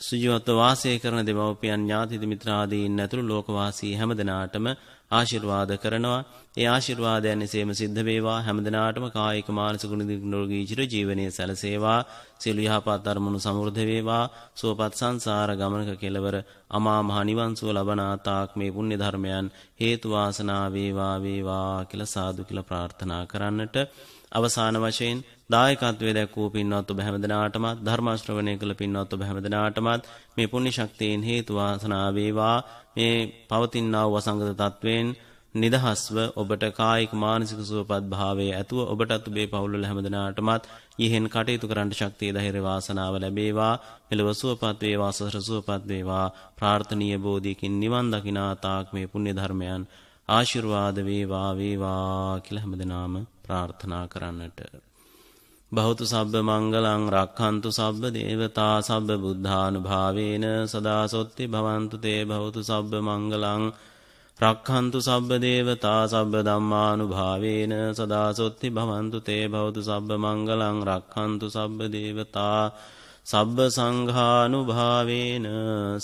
සුජීවත්ව වාසය කරන දෙමව්පියන් ඥාතිද මිත්‍රාදීන් ඇතුළු ලෝකවාසී හැමදෙනාටම ආශිර්වාද කරනවා. ඒ ආශිර්වාදයන් එසේම සිද්ධ වේවා. හැමදෙනාටම කායික මානසික නිරෝගී චිර ජීවනයේ සැලසේවා. සියලු යහපත් ධර්මණු සමෘද්ධ වේවා. සුවපත් සංසාර ගමනක කෙලවර අමා මහ නිවන් සුව ලබන ආතාක් මේ පුණ්‍ය ධර්මයන් හේතු වාසනා වේවා වේවා කියලා සාදු කියලා ප්‍රාර්ථනා කරන්නට අවසාන වශයෙන් දායකත්වයේ දැක්වූ පින්වත් ඔබ හැමදෙනාටමත් ධර්ම ශ්‍රවණය කළ පින්වත් ඔබ හැමදෙනාටමත් මේ පුණ්‍ය ශක්තියෙන් හේතු වාසනා වේවා මේ පවතිනා වූ වසංගත තත්වයෙන් නිදහස්ව ඔබට කායික මානසික සුවපත් භාවයේ ඇතුව ඔබටත් ඔබේ පවුල් වල හැමදෙනාටමත් යෙහෙන් කටයුතු කරන්න ශක්තිය ධෛර්ය වාසනාව ලැබේවා මෙලව සුවපත් වේවා සසර සුවපත් වේවා ප්‍රාර්ථනීය බෝධියකින් නිවන් දකිනා තාක් මේ පුණ්‍ය ධර්මයන් ආශිර්වාද වේවා වේවා කියලා හැමදෙනාම ප්‍රාර්ථනා කරන්නට බහුතු සබ්බ මංගලං රක්ඛන්තු සබ්බ දේවතා සබ්බ බුද්ධානුභාවේන සදා සොත්ති භවන්තු තේ බහුතු සබ්බ මංගලං රක්ඛන්තු සබ්බ දේවතා සබ්බ ධම්මානුභාවේන සදා සොත්ති භවන්තු තේ බහුතු සබ්බ මංගලං රක්ඛන්තු සබ්බ දේවතා සබ්බ සංඝානුභාවේන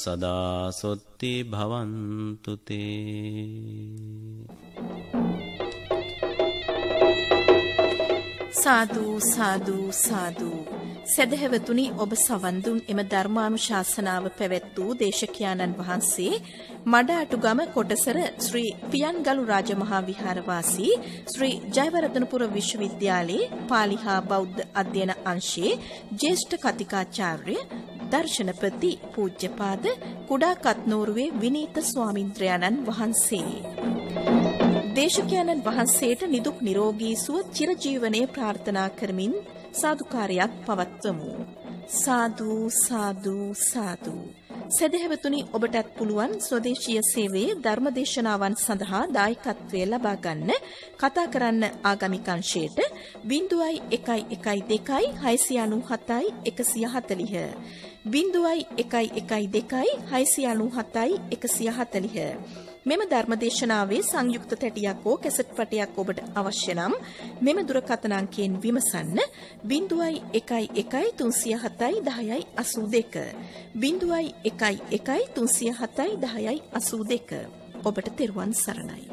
සදා සොත්ති භවන්තු තේ සාදු සාදු සාදු සැදැහැවතුනි ඔබ සවන්දුන් එම ධර්මානු ශාසනාව පැවැත්වූ දේශකයාණන් වහන්සේ මඩාටුගම කොටසර ශ්‍රී පියන්ගලු රාජමහා විහාරවාසී ශ්‍රී ජයවරධනපුර විශ්වවිද්‍යාලයේ පාලිහා බෞද්ධ අධ්‍යයන අංශයේ ජේෂ්ඨ කතිකාචාර්ය දර්ශනපති පූජ්‍යපාද කුඩා කත්නෝරුවේ විනීත ස්වාමින්ද්‍රයාණන් වහන්සේ. දේශකයන්න් වහන්සේට නිදුක් නිරෝගී සුව චිරජීවනයේ ප්‍රාර්ථනා කරමින් සාදුකාරයක් පවත්වමු. සාදු සාදු සාදු. සදහැවතුනි ඔබටත් පුළුවන් ස්වදේශීය සේවයේ ධර්මදේශනාවන් සඳහා දායකත්වය ලබා ගන්න කතා කරන්න ආගමික අංශයට 0112 697 140 0112 697 140 මෙම ධර්මදේශනාවේ සංයුක්ත තැටියක් හෝ කැසට් පටයක් ඔබට අවශ්‍ය නම් මෙම දුරකථන අංකයෙන් විමසන්න 0113071082 0113071082 ඔබට තෙරුවන් සරණයි